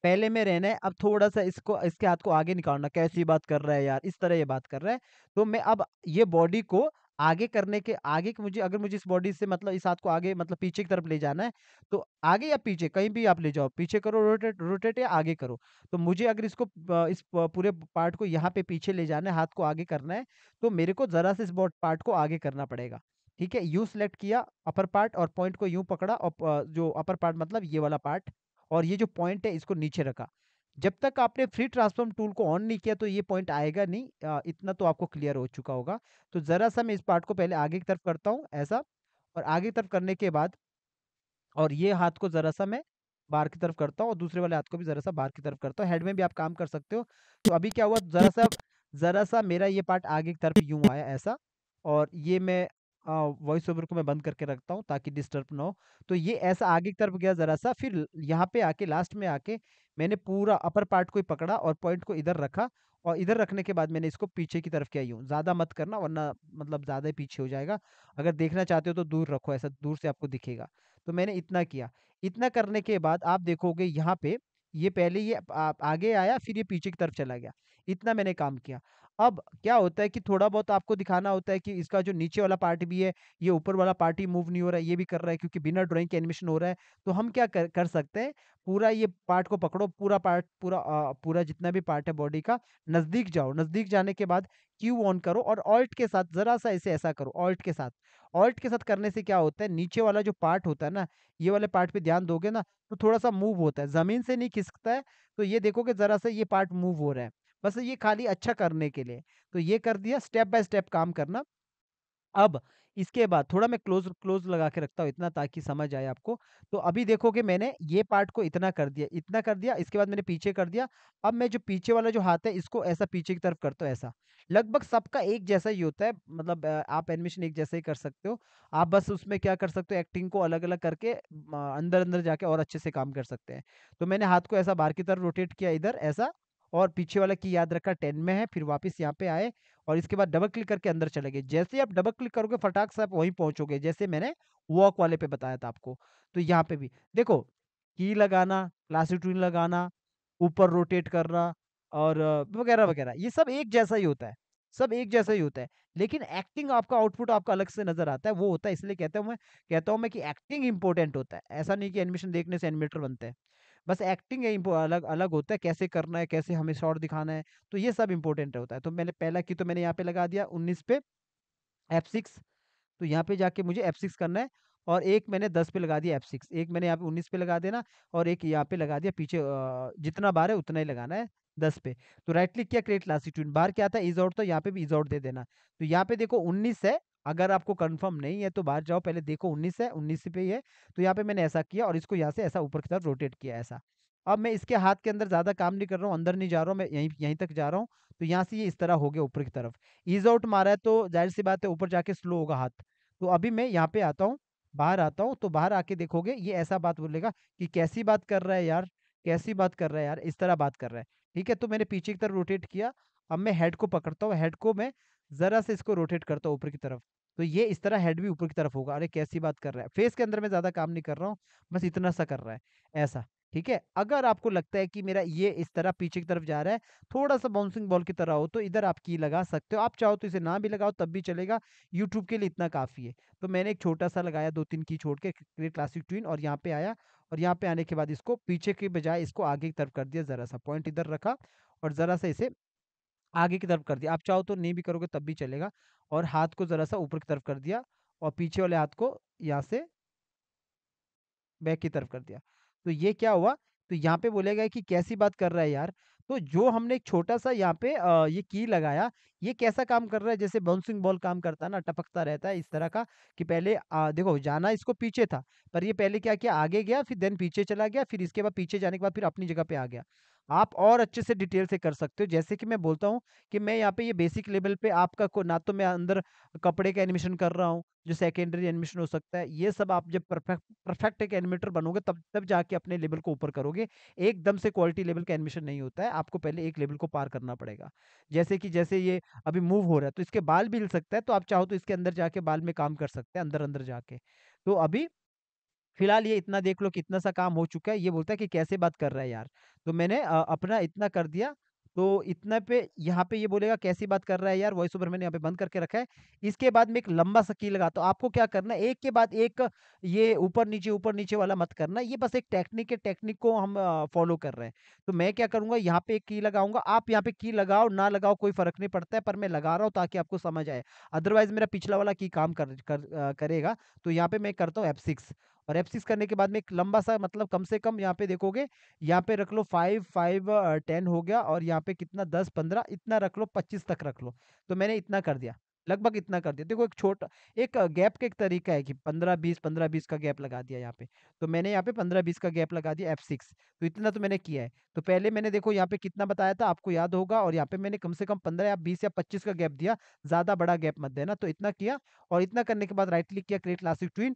पहले में रहना है अब थोड़ा सा इसको इसके हाथ को आगे निकालना कैसी बात कर रहा है यार इस तरह ये बात कर रहा है तो मैं अब ये बॉडी को आगे करने के आगे के मुझे अगर मुझे इस बॉडी से मतलब इस हाथ को आगे मतलब पीछे की तरफ ले जाना है तो आगे या पीछे कहीं भी आप ले जाओ पीछे करो रोटेट रोटेट या आगे करो तो मुझे अगर इसको इस पूरे पार्ट को यहाँ पे पीछे ले जाना है हाथ को आगे करना है तो मेरे को जरा से इस पार्ट को आगे करना पड़ेगा ठीक है यू सेलेक्ट किया अपर पार्ट और पॉइंट को यूं पकड़ा और जो अपर पार्ट मतलब ये वाला पार्ट और ये जो पॉइंट है इसको नीचे रखा जब तक आपने फ्री ट्रांसफॉर्म टूल को ऑन नहीं किया तो ये पॉइंट आएगा नहीं इतना तो आपको क्लियर हो चुका होगा तो ज़रा सा मैं इस पार्ट को पहले आगे की तरफ करता हूँ ऐसा और आगे की तरफ करने के बाद और ये हाथ को ज़रा सा मैं बाहर की तरफ करता हूँ और दूसरे वाले हाथ को भी ज़रा सा बाहर की तरफ करता हूँ हेड में भी आप काम कर सकते हो तो अभी क्या हुआ ज़रा सा ज़रा सा मेरा ये पार्ट आगे की तरफ यूँ आया ऐसा और ये मैं वॉइस ओवर को मैं बंद करके रखता हूँ ताकि डिस्टर्ब ना हो तो ये ऐसा आगे की तरफ गया ज़रा सा फिर यहाँ पे आके लास्ट में आके मैंने पूरा अपर पार्ट को ही पकड़ा और पॉइंट को इधर रखा और इधर रखने के बाद मैंने इसको पीछे की तरफ किया यूँ ज़्यादा मत करना वरना मतलब ज़्यादा ही पीछे हो जाएगा अगर देखना चाहते हो तो दूर रखो ऐसा दूर से आपको दिखेगा तो मैंने इतना किया इतना करने के बाद आप देखोगे यहाँ पे ये पहले ये आगे आया फिर ये पीछे की तरफ चला गया इतना मैंने काम किया अब क्या होता है कि थोड़ा बहुत आपको दिखाना होता है कि इसका जो नीचे वाला पार्ट भी है ये ऊपर वाला पार्ट ही मूव नहीं हो रहा है ये भी कर रहा है क्योंकि बिना ड्राइंग के एनिमेशन हो रहा है तो हम क्या कर, कर सकते हैं पूरा ये पार्ट को पकड़ो पूरा पार्ट पूरा आ, पूरा जितना भी पार्ट है बॉडी का नज़दीक जाओ नज़दीक जाने के बाद क्यू ऑन करो और ऑल्ट के साथ ज़रा सा ऐसे ऐसा करो ऑल्ट के साथ ऑल्ट के साथ करने से क्या होता है नीचे वाला जो पार्ट होता है ना ये वाले पार्ट पे ध्यान दोगे ना तो थोड़ा सा मूव होता है ज़मीन से नहीं खिसकता है तो ये देखोगे ज़रा सा ये पार्ट मूव हो रहा है बस ये खाली अच्छा करने के लिए तो ये कर दिया स्टेप बाय स्टेप काम करना अब इसके बाद थोड़ा मैं क्लोज क्लोज लगा के रखता हूँ इतना ताकि समझ आए आपको तो अभी देखोगे मैंने ये पार्ट को इतना कर दिया इतना कर दिया इसके बाद मैंने पीछे कर दिया अब मैं जो पीछे वाला जो हाथ है इसको ऐसा पीछे की तरफ करता हूँ ऐसा लगभग सबका एक जैसा ही होता है मतलब आप एडमिशन एक जैसा ही कर सकते हो आप बस उसमें क्या कर सकते हो एक्टिंग को अलग अलग करके अंदर अंदर जाके और अच्छे से काम कर सकते हैं तो मैंने हाथ को ऐसा बाहर की तरफ रोटेट किया इधर ऐसा और पीछे वाला की याद रखा टेन में है फिर वापस यहाँ पे आए और इसके बाद डबल क्लिक करके अंदर चले गए जैसे आप डबल क्लिक करोगे फटाक से आप वहीं पहुंचोगे जैसे मैंने वॉक वाले पे बताया था आपको तो यहाँ पे भी देखो की लगाना क्लासिक ट्यून लगाना ऊपर रोटेट करना और वगैरह वगैरह ये सब एक जैसा ही होता है सब एक जैसा ही होता है लेकिन एक्टिंग आपका आउटपुट आपका अलग से नजर आता है वो होता है इसलिए कहता हूँ मैं कहता हूँ मैं कि एक्टिंग इंपॉर्टेंट होता है ऐसा नहीं कि एनिमेशन देखने से एनिमेटर बनते हैं बस एक्टिंग है अलग अलग होता है कैसे करना है कैसे हमें शॉर्ट दिखाना है तो ये सब इंपॉर्टेंट होता है तो मैंने पहला की तो मैंने यहाँ पे लगा दिया उन्नीस पे एफ सिक्स तो यहाँ पे जाके मुझे एफ सिक्स करना है और एक मैंने दस पे लगा दिया एफ सिक्स एक मैंने यहाँ पे उन्नीस पे लगा देना और एक यहाँ पे लगा दिया पीछे जितना बार है उतना ही लगाना है दस पे तो राइट क्लिक किया क्रिएट लास्ट बार क्या था इज आउट तो यहाँ पे भी इज आउट दे देना तो यहाँ पे देखो उन्नीस है अगर आपको कंफर्म नहीं है तो बाहर जाओ पहले देखो उन्नीस है उन्नीस पे ही है तो यहाँ पे मैंने ऐसा किया और इसको यहाँ से ऐसा ऊपर की तरफ रोटेट किया ऐसा अब मैं इसके हाथ के अंदर ज़्यादा काम नहीं कर रहा हूँ अंदर नहीं जा रहा हूँ मैं यहीं यहीं तक जा रहा हूँ तो यहाँ से ये इस तरह हो गया ऊपर की तरफ ईज आउट मारा है तो जाहिर सी बात है ऊपर जाके स्लो होगा हाथ तो अभी मैं यहाँ पे आता हूँ बाहर आता हूँ तो बाहर आके देखोगे ये ऐसा बात बोलेगा कि कैसी बात कर रहा है यार कैसी बात कर रहा है यार इस तरह बात कर रहा है ठीक है तो मैंने पीछे की तरफ रोटेट किया अब मैं हेड को पकड़ता हूँ हेड को मैं ज़रा से इसको रोटेट करता हूँ ऊपर की तरफ तो ये इस तरह हेड भी ऊपर की तरफ होगा अरे कैसी बात कर रहा है फेस के अंदर मैं ज़्यादा काम नहीं कर रहा हूँ बस इतना सा कर रहा है ऐसा ठीक है अगर आपको लगता है कि मेरा ये इस तरह पीछे की तरफ जा रहा है थोड़ा सा बाउंसिंग बॉल की तरह हो तो इधर आप की लगा सकते हो आप चाहो तो इसे ना भी लगाओ तब भी चलेगा यूट्यूब के लिए इतना काफ़ी है तो मैंने एक छोटा सा लगाया दो तीन की छोड़ के क्लासिक ट्विन और यहाँ पे आया और यहाँ पे आने के बाद इसको पीछे के बजाय इसको आगे की तरफ कर दिया ज़रा सा पॉइंट इधर रखा और ज़रा सा इसे आगे की तरफ कर दिया आप चाहो तो नहीं भी करोगे तब भी चलेगा और हाथ को ज़रा सा ऊपर की तरफ कर दिया और पीछे वाले हाथ को यहाँ से बैक की तरफ कर दिया तो ये क्या हुआ तो यहाँ पे बोला कि कैसी बात कर रहा है यार तो जो हमने एक छोटा सा यहाँ पे ये की लगाया ये कैसा काम कर रहा है जैसे बाउंसिंग बॉल काम करता है ना टपकता रहता है इस तरह का कि पहले आ, देखो जाना इसको पीछे था पर ये पहले क्या किया आगे गया फिर देन पीछे चला गया फिर इसके बाद पीछे जाने के बाद फिर अपनी जगह पे आ गया आप और अच्छे से डिटेल से कर सकते हो जैसे कि मैं बोलता हूँ कि मैं यहाँ पे ये बेसिक लेवल पे आपका को ना तो मैं अंदर कपड़े का एडमिशन कर रहा हूँ जो सेकेंडरी एडमिशन हो सकता है ये सब आप जब परफेक्ट परफेक्ट एक एनिमेटर बनोगे तब तब जाके अपने लेवल को ऊपर करोगे एकदम से क्वालिटी लेवल का एडमिशन नहीं होता है आपको पहले एक लेवल को पार करना पड़ेगा जैसे कि जैसे ये अभी मूव हो रहा है तो इसके बाल भी हिल सकता है तो आप चाहो तो इसके अंदर जाके बाल में काम कर सकते हैं अंदर अंदर जाके तो अभी फिलहाल ये इतना देख लो कि इतना सा काम हो चुका है ये बोलता है कि कैसे बात कर रहा है यार तो मैंने अपना इतना कर दिया तो इतना पे यहाँ पे ये बोलेगा कैसी बात कर रहा है यार वॉइस ओवर मैंने यहाँ पे बंद करके रखा है इसके बाद में एक लंबा सा की लगा तो आपको क्या करना है एक के बाद एक ये ऊपर नीचे ऊपर नीचे वाला मत करना ये बस एक टेक्निक है टेक्निक को हम फॉलो कर रहे हैं तो मैं क्या करूंगा यहाँ पे एक की लगाऊंगा आप यहाँ पे की लगाओ ना लगाओ कोई फर्क नहीं पड़ता है पर मैं लगा रहा हूँ ताकि आपको समझ आए अदरवाइज मेरा पिछला वाला की काम कर, कर, करेगा तो यहाँ पे मैं करता हूँ एफ सिक्स और एप्सिस करने के बाद में एक लंबा सा मतलब कम से कम यहाँ पे देखोगे यहाँ पे रख लो फाइव फाइव टेन हो गया और यहाँ पे कितना दस पंद्रह इतना रख लो पच्चीस तक रख लो तो मैंने इतना कर दिया लगभग इतना कर दिया देखो एक छोटा एक गैप का एक तरीका है कि पंद्रह बीस पंद्रह बीस का गैप लगा दिया यहाँ पे तो मैंने यहाँ पे पंद्रह बीस का गैप लगा दिया एफ सिक्स तो इतना तो मैंने किया है तो पहले मैंने देखो यहाँ पे कितना बताया था आपको याद होगा और यहाँ पे मैंने कम से कम पंद्रह या बीस या पच्चीस का गैप दिया ज्यादा बड़ा गैप मत देना तो इतना किया और इतना करने के बाद राइट क्लिक किया क्रिएट लास्ट ट्विन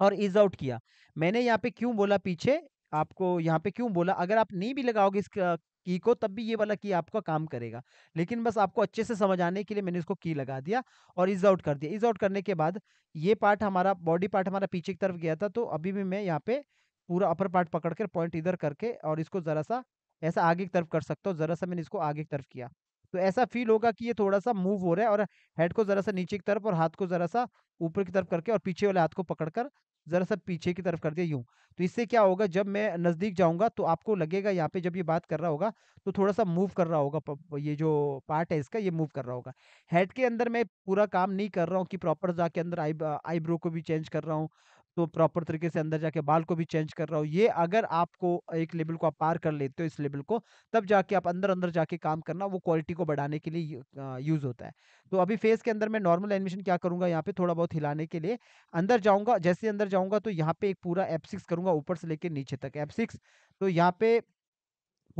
और इज आउट किया मैंने यहाँ पे क्यों बोला पीछे आपको यहाँ पे क्यों बोला अगर आप नहीं भी लगाओगे इस की को तब भी ये वाला की आपका काम करेगा लेकिन बस आपको अच्छे से समझ आने के लिए मैंने इसको की लगा दिया और इज आउट कर दिया इज आउट करने के बाद ये पार्ट हमारा बॉडी पार्ट हमारा पीछे की तरफ गया था तो अभी भी मैं यहाँ पे पूरा अपर पार्ट पकड़ कर पॉइंट इधर करके और इसको ज़रा सा ऐसा आगे की तरफ कर सकता हूँ ज़रा सा मैंने इसको आगे की तरफ किया तो ऐसा फील होगा कि ये थोड़ा सा मूव हो रहा है और हेड को ज़रा सा नीचे की तरफ और हाथ को ज़रा सा ऊपर की तरफ करके और पीछे वाले हाथ को पकड़कर ज़रा सा पीछे की तरफ कर दिया यूं तो इससे क्या होगा जब मैं नज़दीक जाऊंगा तो आपको लगेगा यहाँ पे जब ये बात कर रहा होगा तो थोड़ा सा मूव कर रहा होगा ये जो पार्ट है इसका ये मूव कर रहा होगा हेड के अंदर मैं पूरा काम नहीं कर रहा हूँ कि प्रॉपर जाके अंदर आई आईब्रो को भी चेंज कर रहा हूँ तो प्रॉपर तरीके से अंदर जाके बाल को भी चेंज कर रहा हो ये अगर आपको एक लेवल को आप पार कर लेते हो इस लेवल को तब जाके आप अंदर अंदर जाके काम करना वो क्वालिटी को बढ़ाने के लिए यूज़ होता है तो अभी फेस के अंदर मैं नॉर्मल एनिमेशन क्या करूँगा यहाँ पे थोड़ा बहुत हिलाने के लिए अंदर जाऊँगा जैसे अंदर जाऊँगा तो यहाँ पे एक पूरा एप सिक्स करूँगा ऊपर से लेकर नीचे तक एप सिक्स तो यहाँ पे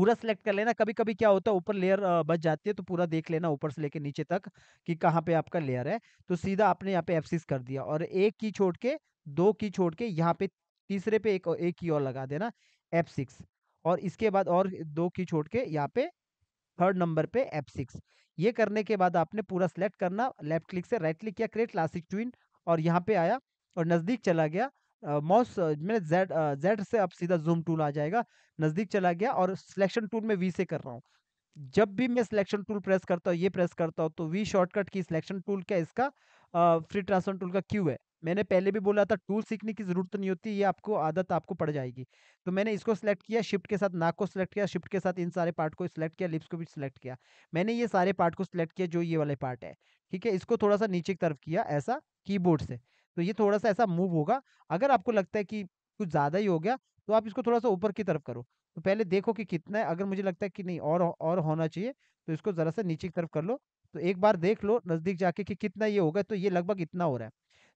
पूरा सिलेक्ट कर लेना कभी कभी क्या होता है ऊपर लेयर बच जाती है तो पूरा देख लेना ऊपर से लेकर नीचे तक कि कहाँ पे आपका लेयर है तो सीधा आपने यहाँ पे एफसीस कर दिया और एक की छोड़ के दो की छोड़ के यहाँ पे तीसरे पे एक एक की और लगा देना एफ सिक्स और इसके बाद और दो की छोड़ के यहाँ पे थर्ड नंबर पे एफ सिक्स ये करने के बाद आपने पूरा सिलेक्ट करना लेफ्ट क्लिक से राइट क्लिक किया क्रिएट क्लासिक ट्विन और यहाँ पे आया और नज़दीक चला गया माउस मैंने जेड जेड से अब सीधा जूम टूल आ जाएगा नज़दीक चला गया और सिलेक्शन टूल में वी से कर रहा हूँ जब भी मैं सिलेक्शन टूल प्रेस करता हूँ ये प्रेस करता हूँ तो वी शॉर्टकट की सिलेक्शन टूल क्या इसका फ्री ट्रांसफर टूल का क्यू है मैंने पहले भी बोला था टूल सीखने की ज़रूरत नहीं होती ये आपको आदत आपको पड़ जाएगी तो मैंने इसको सिलेक्ट किया शिफ्ट के साथ नाक को सिलेक्ट किया शिफ्ट के साथ इन सारे पार्ट को सिलेक्ट किया लिप्स को भी सिलेक्ट किया मैंने ये सारे पार्ट को सिलेक्ट किया जो ये वाले पार्ट है ठीक है इसको थोड़ा सा नीचे की तरफ किया ऐसा कीबोर्ड से तो ये थोड़ा सा ऐसा मूव होगा अगर आपको लगता है कि कुछ ज़्यादा ही हो गया तो आप इसको थोड़ा सा ऊपर की तरफ करो तो पहले देखो कि कितना है अगर मुझे लगता है कि नहीं और और होना चाहिए तो इसको ज़रा सा नीचे की तरफ कर लो तो एक बार देख लो नज़दीक जाके कि कितना ये होगा तो ये लगभग इतना हो रहा है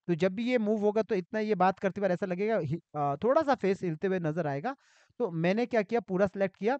तो जब भी ये मूव होगा तो इतना ये बात करते बार ऐसा लगेगा थोड़ा सा फेस हिलते हुए नजर आएगा तो मैंने क्या किया पूरा सिलेक्ट किया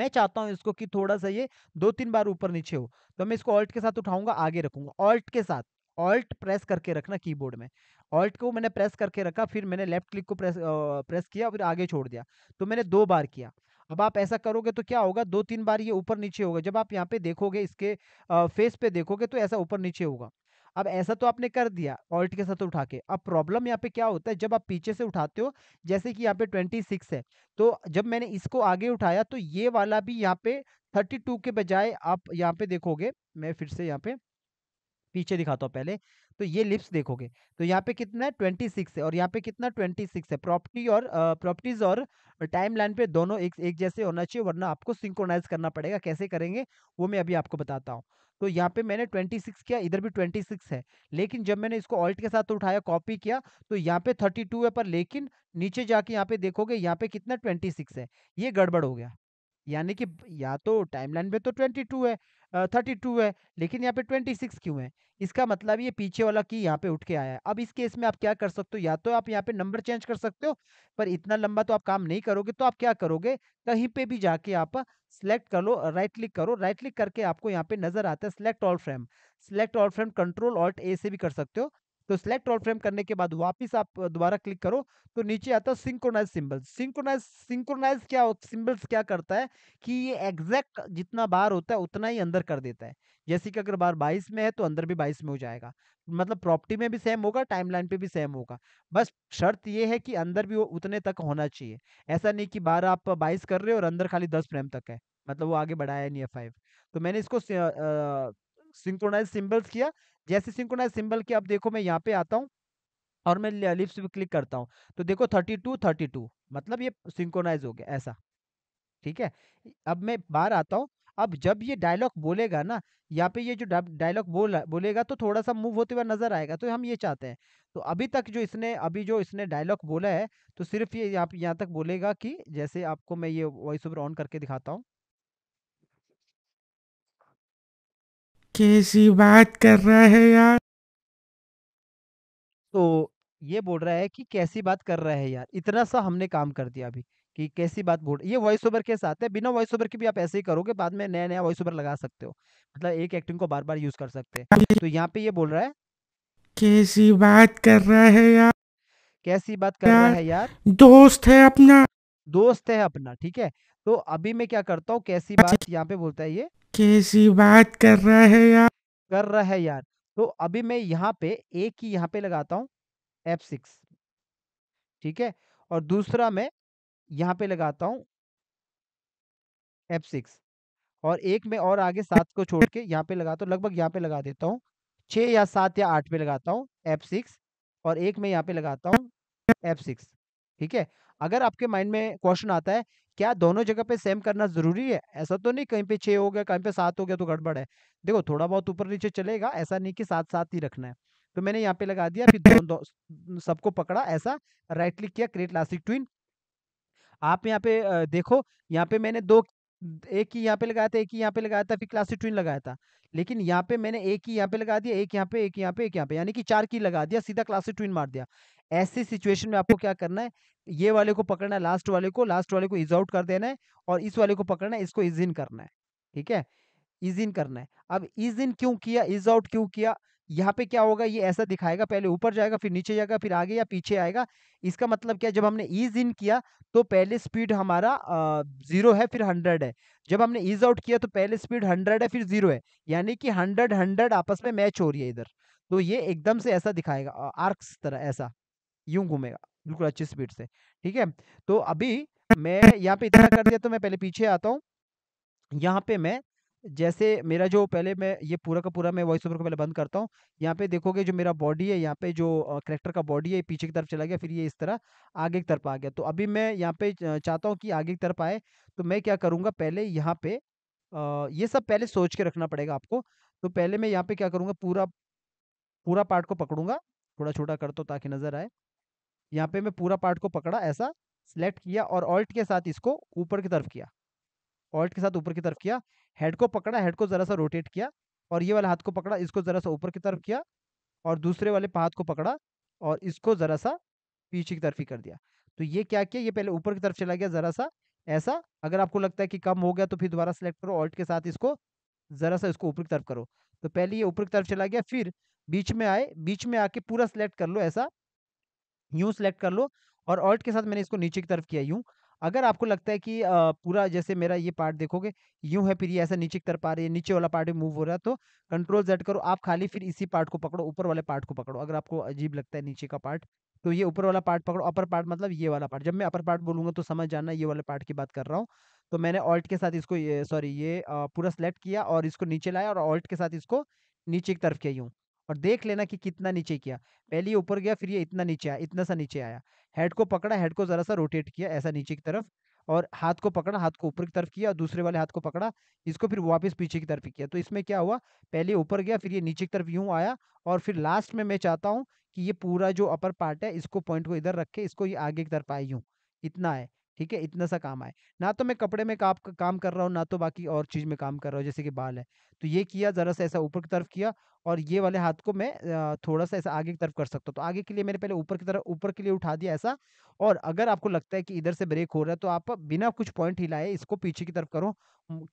मैं चाहता हूँ इसको कि थोड़ा सा ये दो तीन बार ऊपर नीचे हो तो मैं इसको ऑल्ट के साथ उठाऊंगा आगे रखूंगा ऑल्ट के साथ ऑल्ट प्रेस करके रखना कीबोर्ड में ऑल्ट को मैंने प्रेस करके रखा फिर मैंने लेफ्ट क्लिक को प्रेस प्रेस किया फिर आगे छोड़ दिया तो मैंने दो बार किया अब आप ऐसा करोगे तो क्या होगा दो तीन बार ये ऊपर नीचे होगा जब आप यहाँ पे देखोगे इसके फेस पे देखोगे तो ऐसा ऊपर नीचे होगा अब ऐसा तो आपने कर दिया ऑल्ट के साथ उठा के अब प्रॉब्लम यहाँ पे क्या होता है जब आप पीछे से उठाते हो जैसे कि यहाँ पे ट्वेंटी सिक्स है तो जब मैंने इसको आगे उठाया तो ये वाला भी यहाँ पे थर्टी टू के बजाय आप यहाँ पे देखोगे मैं फिर से यहाँ पे पीछे दिखाता हूँ पहले तो ये लिप्स देखोगे तो यहाँ पे कितना है ट्वेंटी सिक्स है और यहाँ पे कितना ट्वेंटी सिक्स है प्रॉपर्टी और प्रॉपर्टीज और टाइम लाइन पे दोनों एक एक जैसे होना चाहिए वरना आपको सिंक्रोनाइज करना पड़ेगा कैसे करेंगे वो मैं अभी आपको बताता हूँ तो यहाँ पे मैंने 26 किया इधर भी 26 है लेकिन जब मैंने इसको ऑल्ट के साथ उठाया कॉपी किया तो यहाँ पे 32 है पर लेकिन नीचे जाके यहाँ पे देखोगे यहाँ पे कितना 26 है ये गड़बड़ हो गया यानी कि या तो टाइमलाइन पे तो 22 है थर्टी टू है लेकिन यहाँ पे ट्वेंटी सिक्स क्यों है इसका मतलब ये पीछे वाला की यहाँ पे उठ के आया है अब इस केस में आप क्या कर सकते हो या तो आप यहाँ पे नंबर चेंज कर सकते हो पर इतना लंबा तो आप काम नहीं करोगे तो आप क्या करोगे कहीं पे भी जाके आप सिलेक्ट कर लो राइट क्लिक करो राइट क्लिक करके आपको यहाँ पे नजर आता है select all frame select all frame control alt A से भी कर सकते हो तो सिलेक्ट ऑल फ्रेम करने के बाद वापस आप दोबारा क्लिक करो तो नीचे आता है सिंक्रोनाइज सिंबल सिंक्रोनाइज सिंक्रोनाइज क्या सिंबल्स क्या करता है कि ये एग्जैक्ट जितना बार होता है उतना ही अंदर कर देता है जैसे कि अगर बार बाईस में है तो अंदर भी बाईस में हो जाएगा मतलब प्रॉपर्टी में भी सेम होगा टाइमलाइन पे भी सेम होगा बस शर्त ये है कि अंदर भी वो उतने तक होना चाहिए ऐसा नहीं कि बार आप बाईस कर रहे हो और अंदर खाली दस फ्रेम तक है मतलब वो आगे बढ़ाया नहीं है फाइव तो मैंने इसको सिंक्रोनाइज सिंबल्स किया जैसे सिंक्रोनाइज सिंबल किया अब देखो मैं यहाँ पे आता हूँ और मैं लिप्स पे क्लिक करता हूँ तो देखो थर्टी टू थर्टी टू मतलब ये सिंक्रोनाइज हो गया ऐसा ठीक है अब मैं बाहर आता हूँ अब जब ये डायलॉग बोलेगा ना यहाँ पे ये जो डायलॉग बोल बोलेगा तो थोड़ा सा मूव होते हुए नजर आएगा तो हम ये चाहते हैं तो अभी तक जो इसने अभी जो इसने डायलॉग बोला है तो सिर्फ ये आप यहाँ तक बोलेगा कि जैसे आपको मैं ये वॉइस ओवर ऑन करके दिखाता हूँ कैसी बात कर रहा है यार तो ये बोल रहा है कि कैसी बात कर रहा है यार इतना सा हमने काम कर दिया अभी कि कैसी बात बोल ये वॉइस ओवर के साथ है बिना वॉइस ओवर के भी आप ऐसे ही करोगे बाद में नया नया वॉइस ओवर लगा सकते हो मतलब एक एक्टिंग को बार बार यूज कर सकते हैं तो यहाँ पे ये बोल रहा है कैसी बात कर रहा है यार कैसी बात कर रहा है यार दोस्त है अपना दोस्त है अपना ठीक है तो अभी मैं क्या करता हूँ कैसी अच्छा। बात यहाँ पे बोलता है ये कैसी बात कर रहा है यार कर रहा है यार तो अभी मैं यहाँ पे एक ही यहाँ पे लगाता हूँ एफ सिक्स ठीक है और दूसरा मैं यहाँ पे लगाता हूँ एफ सिक्स और एक में और आगे सात को छोड़ के यहाँ पे लगाता हूँ लगभग यहाँ पे लगा देता हूँ छः या सात या आठ पे लगाता हूँ एफ सिक्स और एक में यहाँ पे लगाता हूँ एफ सिक्स ठीक है अगर आपके माइंड में क्वेश्चन आता है क्या दोनों जगह पे सेम करना जरूरी है ऐसा तो नहीं कहीं पे छः हो गया कहीं पे सात हो गया तो गड़बड़ है देखो थोड़ा बहुत ऊपर नीचे चलेगा ऐसा नहीं कि साथ साथ ही रखना है तो मैंने यहाँ पे लगा दिया फिर दोनों दो, सबको पकड़ा ऐसा राइट क्लिक किया क्रिएट लास्टिक ट्विन आप यहाँ पे देखो यहाँ पे मैंने दो एक ही यहाँ पे लगाया था एक ही यहाँ पे लगाया था फिर क्लासिक ट्विन लगाया था लेकिन यहाँ पे मैंने एक ही यहाँ पे लगा दिया एक यहाँ पे एक यहाँ पे एक यहाँ पे यानी कि चार की लगा दिया सीधा क्लासिक ट्विन मार दिया ऐसी सिचुएशन में आपको क्या करना है ये वाले को पकड़ना है लास्ट वाले को लास्ट वाले को इज आउट कर देना है और इस वाले को पकड़ना है इसको इज इन करना है ठीक है इज इन करना है अब इज इन क्यों किया इज आउट क्यों किया यहाँ पे क्या होगा ये ऐसा दिखाएगा पहले ऊपर जाएगा फिर नीचे जाएगा फिर आगे या पीछे आएगा इसका मतलब क्या जब हमने इज इन किया तो पहले स्पीड हमारा जीरो है फिर हंड्रेड है जब हमने इज आउट किया तो पहले स्पीड हंड्रेड है फिर जीरो है यानी कि हंड्रेड हंड्रेड आपस में मैच हो रही है इधर तो ये एकदम से ऐसा दिखाएगा आर्क्स तरह ऐसा यूं घूमेगा बिल्कुल अच्छी स्पीड से ठीक है तो अभी मैं यहाँ पे इतना कर दिया तो मैं पहले पीछे आता हूँ यहाँ पे मैं जैसे मेरा जो पहले मैं ये पूरा का पूरा मैं वॉइस ओवर को पहले बंद करता हूँ यहाँ पे देखोगे जो मेरा बॉडी है यहाँ पे जो करेक्टर का बॉडी है पीछे की तरफ चला गया फिर ये इस तरह आगे की तरफ आ गया तो अभी मैं यहाँ पे चाहता हूँ कि आगे की तरफ आए तो मैं क्या करूँगा पहले यहाँ पे ये सब पहले सोच के रखना पड़ेगा आपको तो पहले मैं यहाँ पे क्या करूँगा पूरा पूरा पार्ट को पकड़ूंगा थोड़ा छोटा कर दो ताकि नज़र आए यहाँ पे मैं पूरा पार्ट को पकड़ा ऐसा सिलेक्ट किया और ऑल्ट के साथ इसको ऊपर की तरफ किया ऑल्ट के साथ ऊपर की तरफ किया हेड को पकड़ा हेड को ज़रा सा रोटेट किया और ये वाला हाथ को पकड़ा इसको ज़रा सा ऊपर की तरफ किया और दूसरे वाले हाथ को पकड़ा और इसको ज़रा सा पीछे की तरफ ही कर दिया तो ये क्या किया ये पहले ऊपर की तरफ चला गया ज़रा सा ऐसा अगर आपको लगता है कि कम हो गया तो फिर दोबारा सेलेक्ट करो ऑल्ट के साथ इसको ज़रा सा इसको ऊपर की तरफ करो तो पहले ये ऊपर की तरफ चला गया फिर बीच में आए बीच में आके पूरा सिलेक्ट कर लो ऐसा यूं सेलेक्ट कर लो और ऑल्ट के साथ मैंने इसको नीचे की तरफ किया यूं अगर आपको लगता है कि पूरा जैसे मेरा ये पार्ट देखोगे यूं है फिर ये ऐसा नीचे की तरफ आ रही है नीचे वाला पार्ट भी मूव हो रहा है तो कंट्रोल जेड करो आप खाली फिर इसी पार्ट को पकड़ो ऊपर वाले पार्ट को पकड़ो अगर आपको अजीब लगता है नीचे का पार्ट तो ये ऊपर वाला पार्ट पकड़ो अपर पार्ट मतलब ये वाला पार्ट जब मैं अपर पार्ट बोलूँगा तो समझ जाना ये वाले पार्ट की बात कर रहा हूँ तो मैंने ऑल्ट के साथ इसको सॉरी ये, पूरा सेलेक्ट किया और इसको नीचे लाया और ऑल्ट के साथ इसको नीचे की तरफ किया यूँ और देख लेना कि कितना नीचे किया पहले ये ऊपर गया फिर ये इतना नीचे आया इतना सा नीचे आया हेड को पकड़ा हेड को जरा सा रोटेट किया ऐसा नीचे की तरफ और हाथ को पकड़ा हाथ को ऊपर की तरफ किया और दूसरे वाले हाथ को पकड़ा इसको फिर वापस पीछे की तरफ किया तो इसमें क्या हुआ पहले ऊपर गया फिर ये नीचे की तरफ यूं आया और फिर लास्ट में मैं चाहता हूँ कि ये पूरा जो अपर पार्ट है इसको पॉइंट को इधर रखे इसको ये आगे की तरफ आए यूं इतना है ठीक है इतना सा काम आए ना तो मैं कपड़े में काम काम कर रहा हूँ ना तो बाकी और चीज़ में काम कर रहा हूँ जैसे कि बाल है तो ये किया ज़रा सा ऐसा ऊपर की तरफ किया और ये वाले हाथ को मैं थोड़ा सा ऐसा आगे की तरफ कर सकता हूँ तो आगे के लिए मैंने पहले ऊपर की तरफ ऊपर के लिए उठा दिया ऐसा और अगर आपको लगता है कि इधर से ब्रेक हो रहा है तो आप बिना कुछ पॉइंट हिलाए इसको पीछे की तरफ करो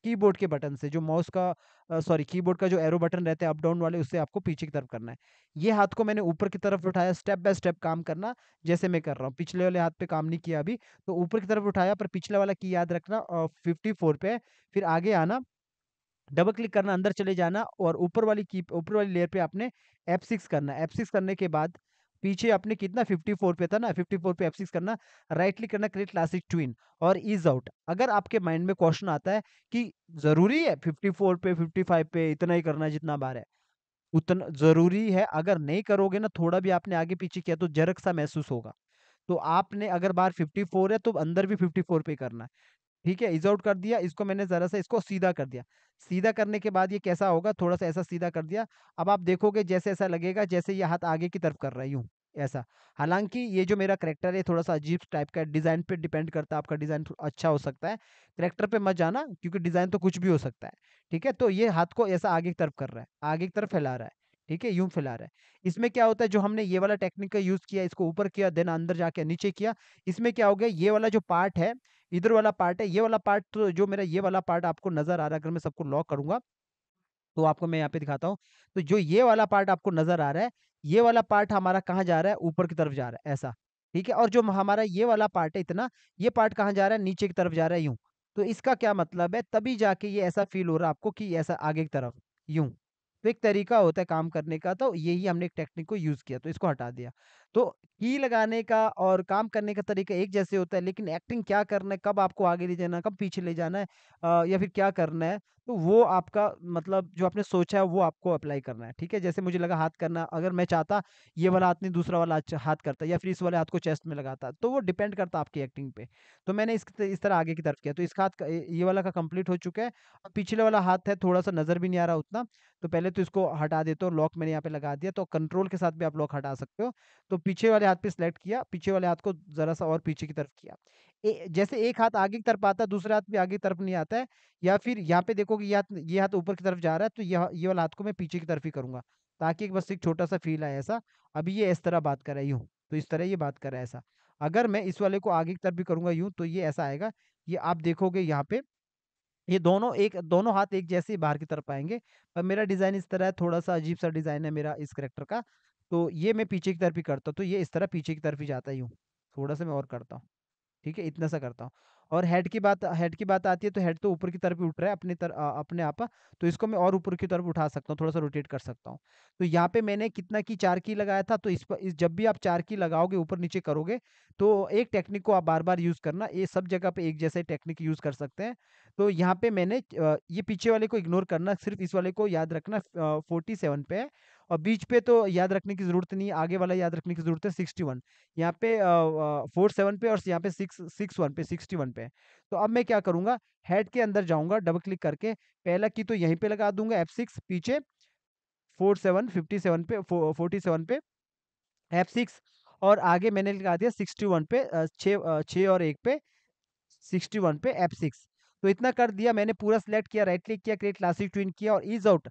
कीबोर्ड के बटन से जो माउस का सॉरी कीबोर्ड का जो एरो बटन रहता है अप डाउन वाले उससे आपको पीछे की तरफ करना है ये हाथ को मैंने ऊपर की तरफ उठाया स्टेप बाय स्टेप काम करना जैसे मैं कर रहा हूँ पिछले वाले हाथ पे काम नहीं किया अभी तो ऊपर की तरफ उठाया पर पिछला वाला की याद रखना फिफ्टी फोर पे फिर आगे आना डबल क्लिक करना अंदर चले जाना और ऊपर वाली की ऊपर वाली लेयर पे आपने एफ सिक्स करना एफ सिक्स करने के बाद पीछे आपने कितना 54 पे था ना 54 पे एफ सिक्स करना राइट क्लिक करना क्रिएट क्लासिक ट्विन और इज आउट अगर आपके माइंड में क्वेश्चन आता है कि ज़रूरी है 54 पे 55 पे इतना ही करना जितना बार है उतना ज़रूरी है अगर नहीं करोगे ना थोड़ा भी आपने आगे पीछे किया तो जरक सा महसूस होगा तो आपने अगर बार 54 है तो अंदर भी 54 पे करना है ठीक है इज आउट कर दिया इसको मैंने ज़रा सा इसको सीधा कर दिया सीधा करने के बाद ये कैसा होगा थोड़ा सा ऐसा सीधा कर दिया अब आप देखोगे जैसे ऐसा लगेगा जैसे ये हाथ आगे की तरफ कर रहा है ऐसा हालांकि ये जो मेरा करेक्टर है थोड़ा सा अजीब टाइप का डिज़ाइन पे डिपेंड करता है आपका डिज़ाइन अच्छा हो सकता है करेक्टर पे मत जाना क्योंकि डिज़ाइन तो कुछ भी हो सकता है ठीक है तो ये हाथ को ऐसा आगे की तरफ कर रहा है आगे की तरफ फैला रहा है ठीक है यूं फैला रहा है इसमें क्या होता है जो हमने ये वाला टेक्निक का यूज़ किया इसको ऊपर किया देन अंदर जाके नीचे किया इसमें क्या हो गया ये वाला जो पार्ट है इधर वाला पार्ट है ये वाला पार्ट तो जो मेरा ये वाला पार्ट आपको नजर आ रहा है अगर मैं सबको लॉक करूंगा तो आपको मैं यहाँ पे दिखाता हूँ तो जो ये वाला पार्ट आपको नजर आ रहा है ये वाला पार्ट हमारा कहाँ जा रहा है ऊपर की तरफ जा रहा है ऐसा ठीक है और जो हमारा ये वाला पार्ट है इतना ये पार्ट कहाँ जा रहा है नीचे की तरफ जा रहा है यूं तो इसका क्या मतलब है तभी जाके ये ऐसा फील हो रहा है आपको कि ऐसा आगे की तरफ यूं तो एक तरीका होता है काम करने का तो यही हमने एक टेक्निक को यूज किया तो इसको हटा दिया तो की लगाने का और काम करने का तरीका एक जैसे होता है लेकिन एक्टिंग क्या करना है कब आपको आगे ले जाना है कब पीछे ले जाना है या फिर क्या करना है तो वो आपका मतलब जो आपने सोचा है वो आपको अप्लाई करना है ठीक है जैसे मुझे लगा हाथ करना अगर मैं चाहता ये वाला हाथ नहीं दूसरा वाला हाथ करता या फिर इस वाले हाथ को चेस्ट में लगाता तो वो डिपेंड करता आपकी एक्टिंग पे तो मैंने इस इस तरह आगे की तरफ किया तो इसका हाथ ये वाला का कंप्लीट हो चुका है और पिछले वाला हाथ है थोड़ा सा नज़र भी नहीं आ रहा उतना तो पहले तो इसको हटा देते हो लॉक मैंने यहाँ पे लगा दिया तो कंट्रोल के साथ भी आप लॉक हटा सकते हो तो पीछे वाले हाथ पे सिलेक्ट किया पीछे वाले हाथ को ज़रा सा और पीछे की तरफ किया ए, जैसे एक हाथ आगे की तरफ आता है दूसरा हाथ भी आगे की तरफ नहीं आता है या फिर यहाँ पे देखो देखोगे ये हाथ ये हाथ ऊपर की तरफ जा रहा है तो यह ये वाला हाथ को मैं पीछे की तरफ ही करूंगा ताकि एक बस एक छोटा सा फील आए ऐसा अभी ये इस तरह बात कर रहा है यूँ तो इस तरह ये बात कर रहा है ऐसा अगर मैं इस वाले को आगे की तरफ भी करूंगा यूँ तो ये ऐसा आएगा ये आप देखोगे यहाँ पे ये दोनों एक दोनों हाथ एक जैसे बाहर की तरफ आएंगे पर मेरा डिज़ाइन इस तरह है थोड़ा सा अजीब सा डिज़ाइन है मेरा इस करेक्टर का तो ये मैं पीछे की तरफ ही करता हूँ तो ये इस तरह पीछे की तरफ ही जाता ही हूँ थोड़ा सा मैं और करता हूँ ठीक है इतना सा करता हूँ और हेड की बात हेड की बात आती है तो हेड तो ऊपर की तरफ ही उठ रहा है अपने तर, आ, अपने आप तो इसको मैं और ऊपर की तरफ उठा सकता हूँ थोड़ा सा रोटेट कर सकता हूँ तो यहाँ पे मैंने कितना की चार की लगाया था तो इस पर इस जब भी आप चार की लगाओगे ऊपर नीचे करोगे तो एक टेक्निक को आप बार बार यूज़ करना ये सब जगह पर एक जैसे टेक्निक यूज़ कर सकते हैं तो यहाँ पर मैंने ये पीछे वाले को इग्नोर करना सिर्फ इस वाले को याद रखना फोर्टी सेवन पे है और बीच पे तो याद रखने की जरूरत नहीं आगे वाला याद रखने की जरूरत है सिक्सटी वन यहाँ पे फोर सेवन पे और यहाँ पे सिक्स सिक्स वन पे सिक्सटी वन पे पे है तो अब मैं क्या करूंगा हेड के अंदर जाऊंगा डबल क्लिक करके पहला की तो यहीं पे लगा दूंगा एफ सिक्स पीछे फोर सेवन फिफ्टी सेवन पे फोर्टी सेवन पे एफ सिक्स और आगे मैंने लगा दिया सिक्सटी वन पे छ छः और एक पे सिक्सटी वन पे एफ सिक्स तो इतना कर दिया मैंने पूरा सिलेक्ट किया राइट क्लिक किया क्रिएट क्लासिक ट्विन किया और इज आउट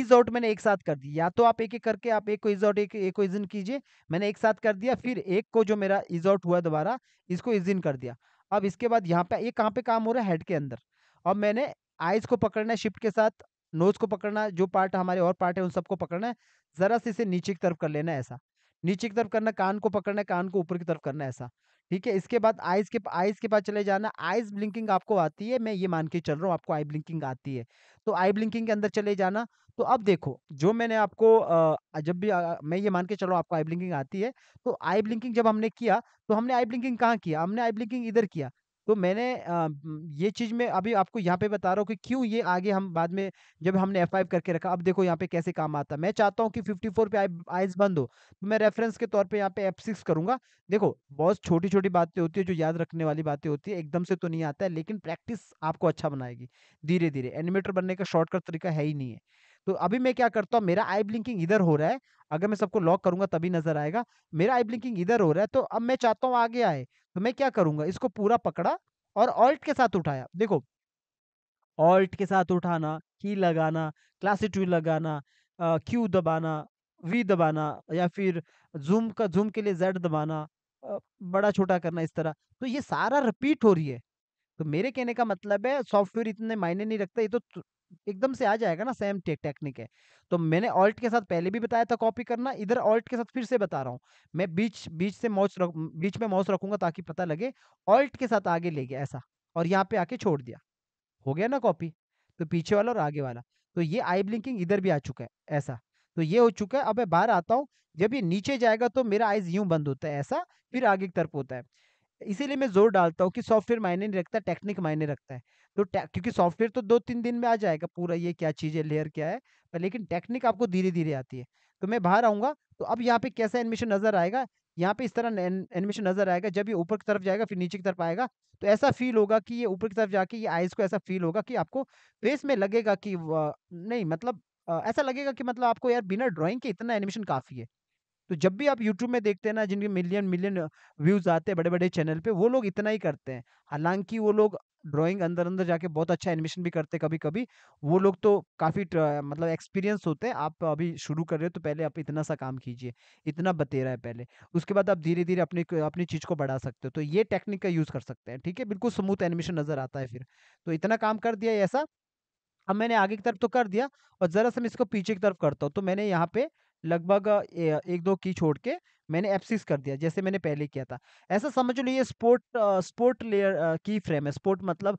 इज आउट मैंने एक साथ कर दिया या तो आप एक एक करके आप एक को इज आउट एक, एक को इज इन कीजिए मैंने एक साथ कर दिया फिर एक को जो मेरा इज आउट हुआ दोबारा इसको इज इन कर दिया अब इसके बाद यहाँ पे ये यह कहाँ पे काम हो रहा है हेड के अंदर अब मैंने आइज को पकड़ना है शिफ्ट के साथ नोज को पकड़ना जो पार्ट हमारे और पार्ट है उन सबको पकड़ना है जरा से इसे नीचे की तरफ कर लेना है ऐसा नीचे की तरफ करना कान को पकड़ना है कान को ऊपर की तरफ करना है ऐसा ठीक है इसके बाद आइज के आइज के पास चले जाना आइज ब्लिंकिंग आपको आती है मैं ये मान के चल रहा हूँ आपको आई ब्लिंकिंग आती है तो आई ब्लिंकिंग के अंदर चले जाना तो अब देखो जो मैंने आपको जब भी मैं ये मान के चल हूँ आपको आई ब्लिंकिंग आती है तो आई ब्लिंकिंग जब हमने किया तो हमने आई ब्लिंकिंग कहाँ किया हमने आई ब्लिंकिंग इधर किया तो मैंने ये चीज़ में अभी आपको यहाँ पे बता रहा हूँ कि क्यों ये आगे हम बाद में जब हमने एफ5 करके रखा अब देखो यहाँ पे कैसे काम आता है। मैं चाहता हूँ कि 54 पे आई आइज़ बंद हो तो मैं रेफरेंस के तौर पे यहाँ पे सिक्स करूँगा। देखो बहुत छोटी-छोटी बातें होती है जो याद रखने वाली बातें होती है एकदम से तो नहीं आता है लेकिन प्रैक्टिस आपको अच्छा बनाएगी धीरे-धीरे। एनिमेटर बनने का शॉर्टकट तरीका है ही नहीं है। तो अभी मैं क्या करता हूँ मेरा आई ब्लिंकिंग इधर हो रहा है। अगर मैं सबको लॉक करूंगा तभी नज़र आएगा। मेरा आई ब्लिंकिंग इधर हो रहा है तो अब मैं चाहता हूँ आगे आए। तो मैं क्या करूंगा इसको पूरा पकड़ा और ऑल्ट के साथ उठाया देखो ऑल्ट के साथ उठाना की लगाना क्लासी टू लगाना क्यू दबाना वी दबाना या फिर जूम का जूम के लिए जेड दबाना बड़ा छोटा करना इस तरह तो ये सारा रिपीट हो रही है तो मेरे कहने का मतलब है सॉफ्टवेयर इतने मायने नहीं रखता ये तो एकदम से आ जाएगा ना सेम टेक्निक है तो मैंने ऑल्ट के साथ पहले भी बताया था कॉपी करना इधर ऑल्ट के साथ फिर से बता रहा हूँ मैं बीच बीच से माउस रख बीच में माउस रखूंगा ताकि पता लगे ऑल्ट के साथ आगे ले गया ऐसा और यहाँ पे आके छोड़ दिया हो गया ना कॉपी तो पीछे वाला और आगे वाला तो ये आई ब्लिंकिंग इधर भी आ चुका है ऐसा तो ये हो चुका है अब मैं बाहर आता हूँ जब ये नीचे जाएगा तो मेरा आईज यूं बंद होता है ऐसा फिर आगे की तरफ होता है इसीलिए मैं जोर डालता हूँ कि सॉफ्टवेयर मायने नहीं रखता टेक्निक मायने रखता है तो क्योंकि सॉफ्टवेयर तो दो तीन दिन में आ जाएगा पूरा ये क्या चीज़ है लेयर क्या है पर लेकिन टेक्निक आपको धीरे धीरे आती है तो मैं बाहर आऊँगा तो अब यहाँ पे कैसा एडमिशन नज़र आएगा यहाँ पे इस तरह एडमिशन नज़र आएगा जब ये ऊपर की तरफ जाएगा फिर नीचे की तरफ आएगा तो ऐसा फील होगा कि ये ऊपर की तरफ जाके ये आइज़ को ऐसा फील होगा कि आपको फेस में लगेगा कि नहीं मतलब ऐसा लगेगा कि मतलब आपको यार बिना ड्राइंग के इतना एनिमेशन काफ़ी है तो जब भी आप यूट्यूब में देखते हैं ना जिनके मिलियन मिलियन व्यूज आते हैं बड़े बड़े चैनल पे वो लोग इतना ही करते हैं हालांकि वो लोग ड्राइंग अंदर अंदर जाके बहुत अच्छा एनिमेशन भी करते हैं कभी कभी वो लोग तो काफ़ी मतलब एक्सपीरियंस होते हैं आप अभी शुरू कर रहे हो तो पहले आप इतना सा काम कीजिए इतना बतेरा है पहले उसके बाद आप धीरे धीरे अपनी अपनी चीज़ को बढ़ा सकते हो तो ये टेक्निक का यूज़ कर सकते हैं ठीक है बिल्कुल स्मूथ एनिमेशन नज़र आता है फिर तो इतना काम कर दिया ऐसा अब मैंने आगे की तरफ तो कर दिया और ज़रा सा मैं इसको पीछे की तरफ करता हूँ तो मैंने यहाँ पे लगभग एक दो की छोड़ के मैंने एप्सिस कर दिया जैसे मैंने पहले किया था ऐसा समझ लो ये स्पोर्ट स्पोर्ट लेयर की फ्रेम है स्पोर्ट मतलब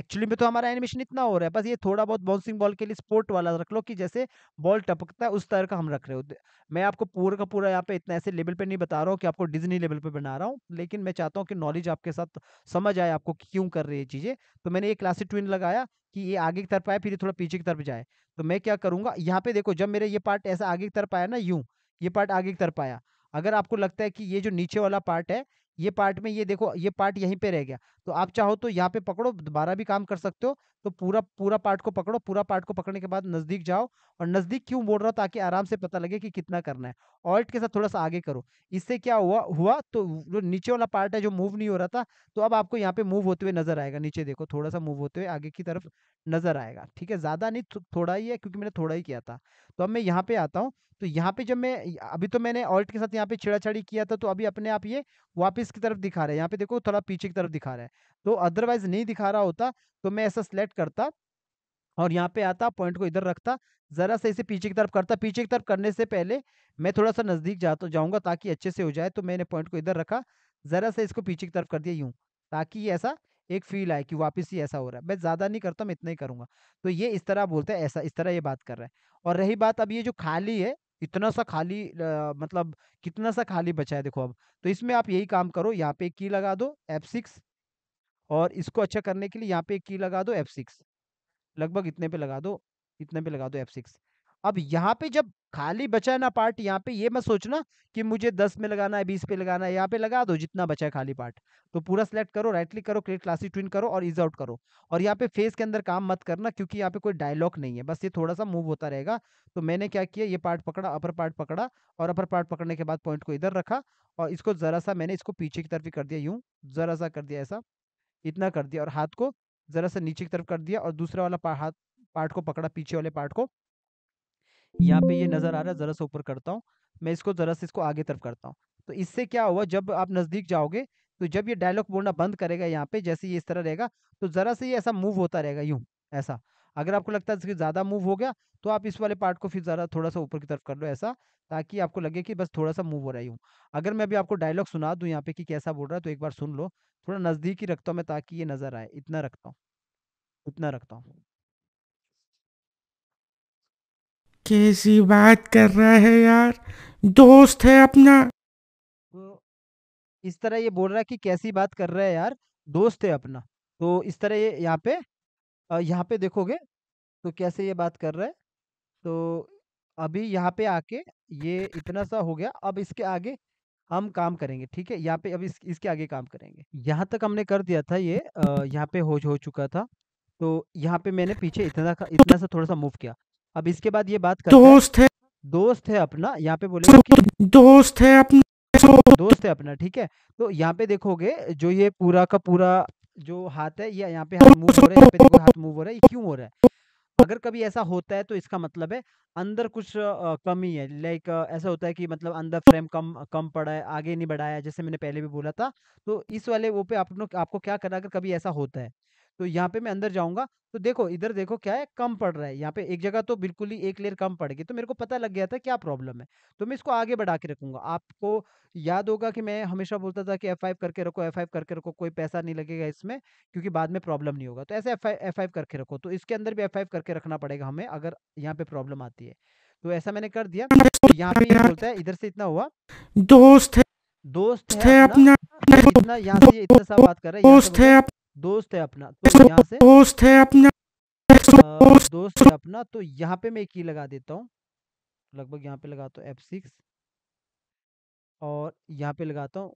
एक्चुअली में तो हमारा एनिमेशन इतना हो रहा है बस ये थोड़ा बहुत बाउंसिंग बॉल के लिए स्पोर्ट वाला रख लो कि जैसे बॉल टपकता है उस तरह का हम रख रहे हो मैं आपको पूरा का पूरा यहाँ पे इतना ऐसे लेवल पर नहीं बता रहा हूँ कि आपको डिजनी लेवल पर बना रहा हूँ लेकिन मैं चाहता हूँ कि नॉलेज आपके साथ समझ आए आपको क्यों कर रही है चीज़ें तो मैंने ये क्लासिक ट्विन लगाया कि ये आगे की तरफ आए फिर ये थोड़ा पीछे की तरफ जाए तो मैं क्या करूँगा यहाँ पे देखो जब मेरे ये पार्ट ऐसा आगे की तरफ आया ना यूँ ये पार्ट आगे की तरफ आया अगर आपको लगता है कि ये जो नीचे वाला पार्ट है ये पार्ट में ये देखो ये पार्ट यहीं पे रह गया तो आप चाहो तो यहाँ पे पकड़ो दोबारा भी काम कर सकते हो तो पूरा पूरा पार्ट को पकड़ो पूरा पार्ट को पकड़ने के बाद नज़दीक जाओ और नज़दीक क्यों बोल रहा हो ताकि आराम से पता लगे कि कितना करना है ऑल्ट के साथ थोड़ा सा आगे करो इससे क्या हुआ हुआ तो जो नीचे वाला पार्ट है जो मूव नहीं हो रहा था तो अब आपको यहाँ पे मूव होते हुए नजर आएगा नीचे देखो थोड़ा सा मूव होते हुए आगे की तरफ नजर आएगा ठीक है ज्यादा नहीं थो, थोड़ा ही है क्योंकि मैंने थोड़ा ही किया था तो अब मैं यहाँ पे आता हूँ तो यहाँ पे जब मैं अभी तो मैंने ऑल्ट के साथ यहाँ पे छेड़ाछाड़ी किया था तो अभी अपने आप ये वापस की तरफ दिखा रहे हैं यहाँ पे देखो थोड़ा पीछे की तरफ दिखा रहा है तो अदरवाइज नहीं दिखा रहा होता तो मैं ऐसा सिलेक्ट करता और यहाँ पे आता पॉइंट को इधर रखता ज़रा सा इसे पीछे की तरफ करता पीछे की तरफ करने से पहले मैं थोड़ा सा नज़दीक जाता जाऊंगा ताकि अच्छे से हो जाए तो मैंने पॉइंट को इधर रखा ज़रा सा इसको पीछे की तरफ कर दिया यूं ताकि ये ऐसा एक फील आए कि वापस ही ऐसा हो रहा है मैं ज़्यादा नहीं करता मैं इतना ही करूँगा तो ये इस तरह बोलते हैं ऐसा इस तरह ये बात कर रहा है और रही बात अब ये जो खाली है इतना सा खाली आ, मतलब कितना सा खाली बचा है देखो अब तो इसमें आप यही काम करो यहाँ पे एक की लगा दो एफ सिक्स और इसको अच्छा करने के लिए यहाँ पे एक की लगा दो एफ सिक्स लगभग इतने पे लगा दो इतने पे लगा दो एफ सिक्स अब यहाँ पे जब खाली बचा है ना पार्ट यहाँ पे ये मत सोचना कि मुझे दस में लगाना है बीस पे लगाना है यहाँ पे लगा दो जितना बचा है खाली पार्ट तो पूरा सेलेक्ट करो राइट क्लिक करो क्रिएट क्लासेस ट्विन करो और इज आउट करो और यहाँ पे फेस के अंदर काम मत करना क्योंकि यहाँ पे कोई डायलॉग नहीं है बस ये थोड़ा सा मूव होता रहेगा तो मैंने क्या किया ये पार्ट पकड़ा अपर पार्ट पकड़ा और अपर पार्ट पकड़ने के बाद पॉइंट को इधर रखा और इसको ज़रा सा मैंने इसको पीछे की तरफ कर दिया यूँ ज़रा सा कर दिया ऐसा इतना कर दिया और हाथ को ज़रा सा नीचे की तरफ कर दिया और दूसरा वाला हाथ पार्ट को पकड़ा पीछे वाले पार्ट को यहाँ पे ये नज़र आ रहा है ज़रा से ऊपर करता हूँ मैं इसको ज़रा से इसको आगे तरफ करता हूँ तो इससे क्या हुआ जब आप नज़दीक जाओगे तो जब ये डायलॉग बोलना बंद करेगा यहाँ पे जैसे ये इस तरह रहेगा तो ज़रा से ये ऐसा मूव होता रहेगा यूं ऐसा अगर आपको लगता है ज़्यादा मूव हो गया तो आप इस वाले पार्ट को फिर ज़रा थोड़ा सा ऊपर की तरफ कर लो ऐसा ताकि आपको लगे कि बस थोड़ा सा मूव हो रहा हूँ अगर मैं अभी आपको डायलॉग सुना दू यहाँ पे कि कैसा बोल रहा है तो एक बार सुन लो थोड़ा नज़दीक ही रखता हूँ मैं ताकि ये नज़र आए इतना रखता हूँ इतना रखता हूँ कैसी बात कर रहा है यार दोस्त है अपना तो इस तरह ये बोल रहा है कि कैसी बात कर रहा है यार दोस्त है अपना तो इस तरह ये यहाँ पे यहाँ पे देखोगे तो कैसे ये बात कर रहा है तो अभी यहाँ पे आके ये इतना सा हो गया अब इसके आगे हम काम करेंगे ठीक है यहाँ पे अब इस, इसके आगे काम करेंगे यहाँ तक हमने कर दिया था ये यहाँ पे हो हो चुका था तो यहाँ पे मैंने पीछे इतना इतना सा थोड़ा सा मूव किया अब इसके बाद ये बात दोस्त है दोस्त है अपना यहाँ पे बोले दोस्त है अपना दोस्त है अपना ठीक है तो यहाँ पे देखोगे जो ये पूरा का पूरा जो हाथ है ये यहाँ पे हाथ मूव हो रहा है पे देखो हाथ मूव हो रहा है ये क्यों हो रहा है अगर कभी ऐसा होता है तो इसका मतलब है अंदर कुछ कमी है लाइक ऐसा होता है कि मतलब अंदर फ्रेम कम कम पड़ा है आगे नहीं बढ़ाया जैसे मैंने पहले भी बोला था तो इस वाले वो पे आप आपको क्या करना अगर कभी ऐसा होता है तो यहाँ पे मैं अंदर जाऊंगा तो देखो इधर देखो क्या है कम पड़ रहा है यहाँ पे एक जगह तो बिल्कुल ही एक लेयर कम पड़ गई तो मेरे को पता लग गया था क्या प्रॉब्लम है तो मैं इसको आगे बढ़ा के रखूंगा आपको याद होगा कि मैं हमेशा बोलता था कि एफ फाइव करके रखो एफ फाइव करके रखो कोई पैसा नहीं लगेगा इसमें क्योंकि बाद में प्रॉब्लम नहीं होगा तो ऐसे एफ फाइव करके रखो तो इसके अंदर भी एफ फाइव करके रखना पड़ेगा हमें अगर यहाँ पे प्रॉब्लम आती है तो ऐसा मैंने कर दिया तो यहाँ पे बोलता है इधर से इतना हुआ दोस्त है दोस्त है अपना इतना यहाँ से इतना सा बात कर रहा हैं दोस्त है दोस्त है अपना तो यहाँ से दोस्त है अपना दोस्त है अपना तो यहाँ पे मैं की लगा देता हूँ लगभग यहाँ पे लगाता तो हूँ एफ सिक्स और यहाँ पे लगाता हूँ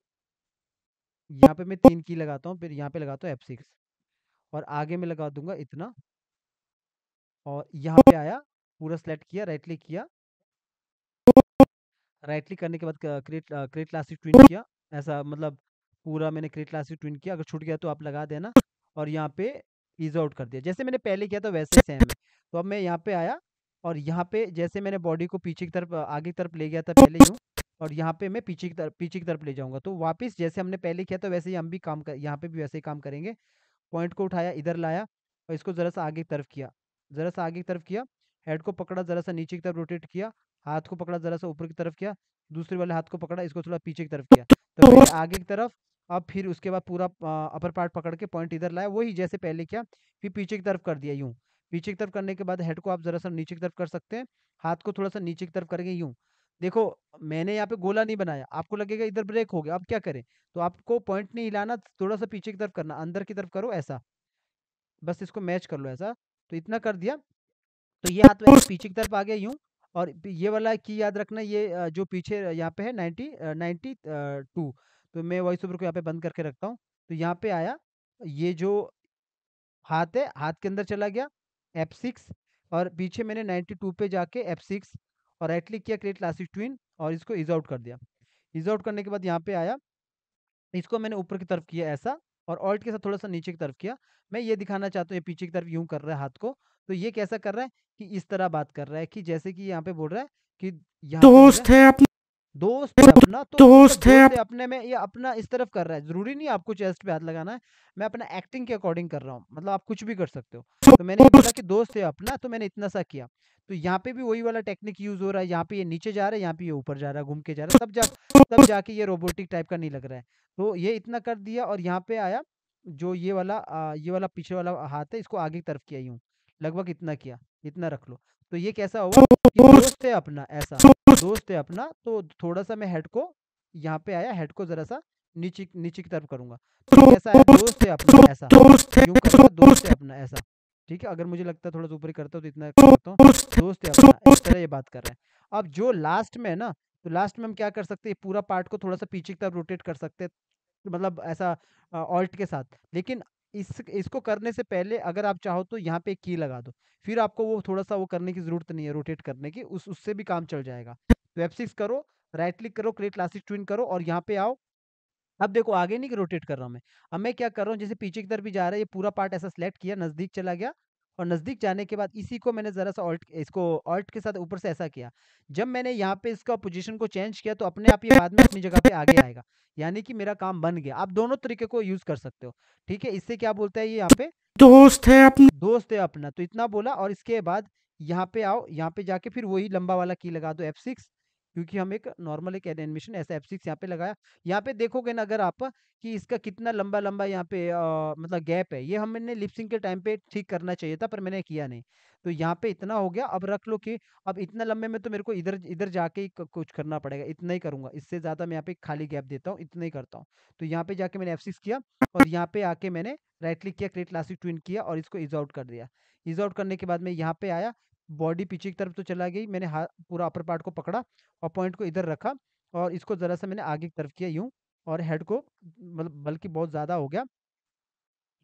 यहाँ पे मैं तीन की लगाता हूँ फिर यहाँ पे लगाता तो हूँ एफ सिक्स और आगे में लगा दूंगा इतना और यहाँ पे आया पूरा सेलेक्ट किया राइट क्लिक किया राइट क्लिक करने के बाद क्रिएट क्रिएट क्लासिक ट्विन किया ऐसा मतलब पूरा मैंने क्रिएट क्लास ट्विन किया अगर छूट गया तो आप लगा देना और यहाँ पे इज आउट कर दिया जैसे मैंने पहले किया था वैसे सेम है तो अब मैं यहाँ पे आया और यहाँ पे जैसे मैंने बॉडी को पीछे की तरफ आगे की तरफ ले गया था पहले यूँ और यहाँ पे मैं पीछे की तरफ पीछे की तरफ ले जाऊँगा तो वापस जैसे हमने पहले किया था वैसे ही हम भी काम कर यहाँ पे भी वैसे ही काम करेंगे पॉइंट को उठाया इधर लाया और इसको ज़रा सा आगे की तरफ किया ज़रा सा आगे की तरफ किया हेड को पकड़ा ज़रा सा नीचे की तरफ रोटेट किया हाथ को पकड़ा ज़रा सा ऊपर की तरफ किया दूसरे वाले हाथ को पकड़ा इसको थोड़ा पीछे की तरफ किया तो आगे की तरफ अब फिर उसके बाद पूरा अपर पार्ट पकड़ के पॉइंट इधर लाया वही जैसे पहले किया फिर पीछे की तरफ कर दिया यूँ पीछे की तरफ करने के बाद हेड को आप जरा सा नीचे की तरफ कर सकते हैं हाथ को थोड़ा सा नीचे की तरफ करके यूँ देखो मैंने यहाँ पे गोला नहीं बनाया आपको लगेगा इधर ब्रेक हो गया अब क्या करें तो आपको पॉइंट नहीं हिलाना थोड़ा सा पीछे की तरफ करना अंदर की तरफ करो ऐसा बस इसको मैच कर लो ऐसा तो इतना कर दिया तो ये हाथ पीछे की तरफ आ गया यूं और ये वाला की याद रखना ये जो पीछे यहाँ पे है नाइन्टी नाइन्टी टू तो मैं वॉइस ओवर को यहाँ पे बंद करके रखता हूँ तो यहाँ पे आया ये जो हाथ है हाथ के अंदर चला गया एप सिक्स और पीछे मैंने नाइन्टी टू पे जाके एप सिक्स और राइट क्लिक किया क्रिएट क्लासिक ट्विन और इसको इज आउट कर दिया इज आउट करने के बाद यहाँ पे आया इसको मैंने ऊपर की तरफ किया ऐसा और ऑल्ट के साथ थोड़ा सा नीचे की तरफ किया मैं ये दिखाना चाहता हूँ ये पीछे की तरफ यूँ कर रहा है हाथ को तो ये कैसा कर रहा है कि इस तरह बात कर रहा है कि जैसे कि यहाँ पे बोल रहा है कि दोस्त है अपने दोस्त है अपना तो मतलब दोस्त है दोस्त अपने में ये अपना इस तरफ कर रहा है जरूरी नहीं आपको चेस्ट पे हाथ लगाना है मैं अपना एक्टिंग के अकॉर्डिंग कर रहा हूँ मतलब आप कुछ भी कर सकते हो तो मैंने बोला कि दोस्त है अपना तो मैंने इतना सा किया तो यहाँ पे भी वही वाला टेक्निक यूज हो रहा है यहाँ पे ये नीचे जा रहा है यहाँ पे ये ऊपर जा रहा है घूम के जा रहा है तब जा तब जाके ये रोबोटिक टाइप का नहीं लग रहा है तो ये इतना कर दिया और यहाँ पे आया जो ये वाला ये वाला पीछे वाला हाथ है इसको आगे की तरफ किया यूँ लगभग इतना किया इतना रख लो तो ये कैसा होगा कि दोस्त है अपना ऐसा दोस्त है अपना तो थोड़ा सा मैं हेड को यहाँ पे आया हेड को जरा सा नीचे नीचे की तरफ करूंगा तो ऐसा है दोस्त है अपना ऐसा दोस्त है दोस्त है अपना ऐसा ठीक है अगर मुझे लगता है थोड़ा ऊपर करता हूँ तो इतना दोस्त है अपना इस तरह ये बात कर रहे हैं अब जो लास्ट में है ना तो लास्ट में हम क्या कर सकते हैं पूरा पार्ट को थोड़ा सा पीछे की तरफ रोटेट कर सकते हैं मतलब ऐसा ऑल्ट के साथ लेकिन इस इसको करने से पहले अगर आप चाहो तो यहाँ पे की लगा दो फिर आपको वो थोड़ा सा वो करने की जरूरत नहीं है रोटेट करने की उस उससे भी काम चल जाएगा तो एफ सिक्स करो राइट क्लिक करो क्रिएट क्लासिक ट्विन करो और यहाँ पे आओ अब देखो आगे नहीं रोटेट कर रहा हूँ मैं अब मैं क्या कर रहा हूँ जैसे पीछे की तरफ भी जा रहा है ये पूरा पार्ट ऐसा सिलेक्ट किया नजदीक चला गया और नज़दीक जाने के बाद इसी को मैंने ज़रा सा ऑल्ट इसको ऑल्ट के साथ ऊपर से ऐसा किया जब मैंने यहाँ पे इसका पोजीशन को चेंज किया तो अपने आप ये बाद में अपनी जगह पे आगे आएगा यानी कि मेरा काम बन गया आप दोनों तरीके को यूज़ कर सकते हो ठीक है इससे क्या बोलता है ये यहाँ पे दोस्त है अपना दोस्त है अपना तो इतना बोला और इसके बाद यहाँ पे आओ यहाँ पे जाके फिर वही लंबा वाला की लगा दो एफ सिक्स क्योंकि हम एक नॉर्मल एक एनिमेशन ऐसा एफ सिक्स यहाँ पे लगाया यहाँ पे देखोगे ना अगर आप कि इसका कितना लंबा लंबा यहाँ पे आ, मतलब गैप है ये हमने लिपसिंग के टाइम पे ठीक करना चाहिए था पर मैंने किया नहीं तो यहाँ पे इतना हो गया अब रख लो कि अब इतना लंबे में तो मेरे को इधर इधर जाके ही कुछ करना पड़ेगा इतना ही करूंगा इससे ज़्यादा मैं यहाँ पे खाली गैप देता हूँ इतना ही करता हूँ तो यहाँ पे जाके मैंने एफ सिक्स किया और यहाँ पे आके मैंने राइट क्लिक किया क्रिएट क्लासिक ट्विन किया और इसको इज आउट कर दिया इज आउट करने के बाद मैं यहाँ पे आया बॉडी पीछे की तरफ तो चला गई मैंने हाथ पूरा अपर पार्ट को पकड़ा और पॉइंट को इधर रखा और इसको ज़रा सा मैंने आगे की तरफ किया यूं और हेड को मतलब बल्कि बहुत ज़्यादा हो गया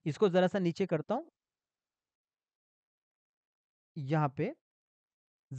इसको ज़रा सा नीचे करता हूँ यहाँ पे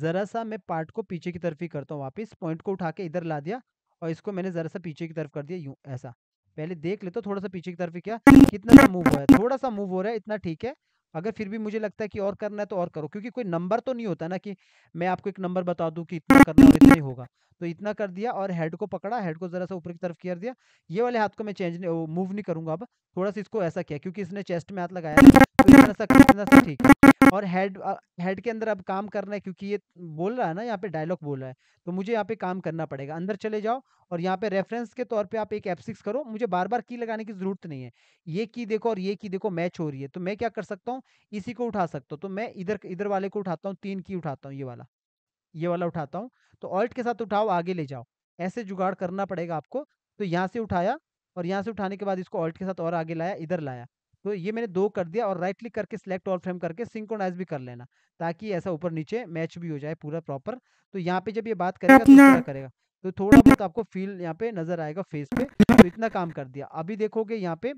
ज़रा सा मैं पार्ट को पीछे की तरफ ही करता हूँ वापस पॉइंट को उठा के इधर ला दिया और इसको मैंने ज़रा सा पीछे की तरफ कर दिया यूँ ऐसा पहले देख लेते तो थोड़ा सा पीछे की तरफ ही किया कितना सा मूव हो रहा है थोड़ा सा मूव हो रहा है इतना ठीक है अगर फिर भी मुझे लगता है कि और करना है तो और करो क्योंकि कोई नंबर तो नहीं होता ना कि मैं आपको एक नंबर बता दूं कि इतना करना और इतना ही होगा तो इतना कर दिया और हेड को पकड़ा हेड को ज़रा सा ऊपर की तरफ कर दिया ये वाले हाथ को मैं चेंज नहीं मूव नहीं करूंगा अब थोड़ा सा इसको ऐसा किया क्योंकि इसने चेस्ट में हाथ लगाया ठीक है और हेड हेड के अंदर अब काम करना है क्योंकि ये बोल रहा है ना यहाँ पे डायलॉग बोल रहा है तो मुझे यहाँ पे काम करना पड़ेगा अंदर चले जाओ और यहाँ पे रेफरेंस के तौर पे आप एक एफ सिक्स करो मुझे बार बार की लगाने की जरूरत नहीं है ये की देखो और ये की देखो मैच हो रही है तो मैं क्या कर सकता हूँ इसी को उठा सकता हूँ तो मैं इधर इधर वाले को उठाता हूँ तीन की उठाता हूँ ये वाला ये वाला उठाता हूँ तो ऑल्ट के साथ उठाओ आगे ले जाओ ऐसे जुगाड़ करना पड़ेगा आपको तो यहाँ से उठाया और यहाँ से उठाने के बाद इसको ऑल्ट के साथ और आगे लाया इधर लाया तो ये मैंने दो कर दिया और राइट क्लिक करके सिलेक्ट ऑल फ्रेम करके सिंक्रोनाइज भी कर लेना ताकि ऐसा ऊपर नीचे मैच भी हो जाए पूरा प्रॉपर तो यहाँ पे जब ये बात करेगा तो करेगा तो थोड़ा बहुत आपको फील यहाँ पे नजर आएगा फेस पे तो इतना काम कर दिया अभी देखोगे यहाँ पे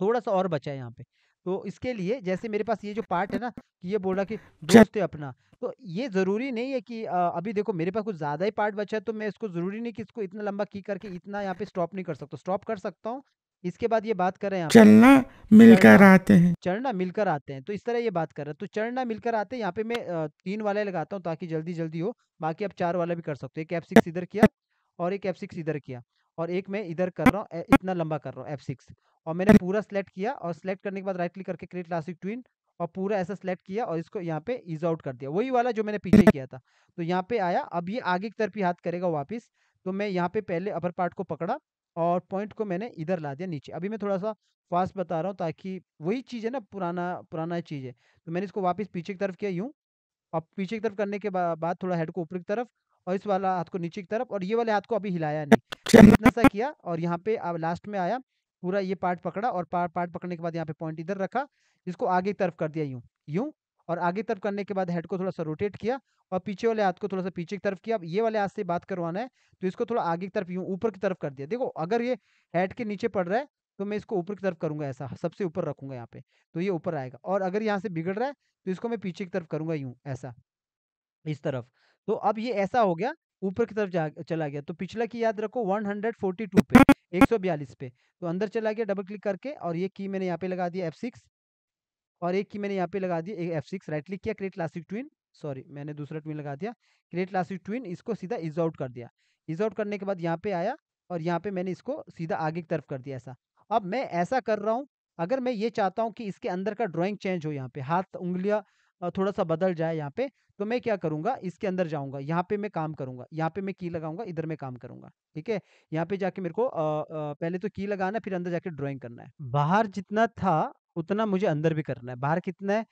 थोड़ा सा और बचा है यहाँ पे तो इसके लिए जैसे मेरे पास ये जो पार्ट है ना कि ये बोला कि अच्छा। दोस्त है अपना तो ये ज़रूरी नहीं है कि अभी देखो मेरे पास कुछ ज़्यादा ही पार्ट बचा है तो मैं इसको ज़रूरी नहीं कि इसको इतना लंबा की करके इतना यहाँ पे स्टॉप नहीं कर सकता स्टॉप कर सकता हूँ इसके बाद ये बात कर रहे हैं यहाँ चलना मिलकर आते हैं चरणा मिलकर आते हैं तो इस तरह ये बात कर रहा है तो चरणा मिलकर आते हैं यहाँ पे मैं तीन वाले लगाता हूँ ताकि जल्दी जल्दी हो बाकी आप चार वाला भी कर सकते हो एक एफ सिक्स इधर किया और एक एफ सिक्स इधर किया और एक मैं इधर कर रहा हूँ इतना लंबा कर रहा हूँ एफ सिक्स और मैंने पूरा सेलेक्ट किया और सेलेक्ट करने के बाद राइट क्लिक करके क्रिएट क्लासिक ट्विन और पूरा ऐसा सेलेक्ट किया और इसको यहाँ पे इज आउट कर दिया वही वाला जो मैंने पीछे किया था तो यहाँ पे आया अब ये आगे की तरफ ही हाथ करेगा वापस तो मैं यहाँ पे पहले अपर पार्ट को पकड़ा और पॉइंट को मैंने इधर ला दिया नीचे अभी मैं थोड़ा सा फास्ट बता रहा हूँ ताकि वही चीज़ है ना पुराना पुराना चीज़ है तो मैंने इसको वापस पीछे की तरफ किया यूँ और पीछे की तरफ करने के बाद थोड़ा हेड को ऊपर की तरफ और इस वाला हाथ को नीचे की तरफ और ये वाले हाथ को अभी हिलाया नहीं तो इतना सा किया और यहाँ पे अब लास्ट में आया पूरा ये पार्ट पकड़ा और पार्ट पार्ट पकड़ने के बाद यहाँ पे पॉइंट इधर रखा इसको आगे की तरफ कर दिया यूँ यूँ और आगे तरफ करने के बाद हेड को थोड़ा सा रोटेट किया और पीछे वाले हाथ को थोड़ा सा पीछे की तरफ किया अब ये वाले हाथ से बात करवाना है तो इसको थोड़ा आगे की तरफ यूँ ऊपर की तरफ कर दिया देखो अगर ये हेड के नीचे पड़ रहा है तो मैं इसको ऊपर की तरफ करूंगा ऐसा सबसे ऊपर रखूंगा यहाँ पे तो ये ऊपर आएगा और अगर यहाँ से बिगड़ रहा है तो इसको मैं पीछे की तरफ करूंगा यूँ ऐसा इस तरफ तो अब ये ऐसा हो गया ऊपर की तरफ चला गया तो पिछला की याद रखो 142 पे 142 पे तो अंदर चला गया डबल क्लिक करके और ये की मैंने यहाँ पे लगा दिया सिक्स और एक की मैंने यहाँ पे लगा दिया एक एफ सिक्स राइट क्लिक किया क्रिएट क्लासिक ट्विन सॉरी मैंने दूसरा ट्विन लगा दिया क्रिएट क्लासिक ट्विन इसको सीधा इज आउट कर दिया इज आउट करने के बाद यहाँ पे आया और यहाँ पे मैंने इसको सीधा आगे की तरफ कर दिया ऐसा अब मैं ऐसा कर रहा हूँ अगर मैं ये चाहता हूँ कि इसके अंदर का ड्रॉइंग चेंज हो यहाँ पे हाथ उंगलियाँ थोड़ा सा बदल जाए यहाँ पे तो मैं क्या करूँगा इसके अंदर जाऊँगा यहाँ पे मैं काम करूँगा यहाँ पे मैं की लगाऊंगा इधर मैं काम करूँगा ठीक है यहाँ पे जाके मेरे को आ, आ, पहले तो की लगाना फिर अंदर जाके ड्राइंग करना है बाहर जितना था उतना मुझे अंदर भी करना है। बाहर कितना है?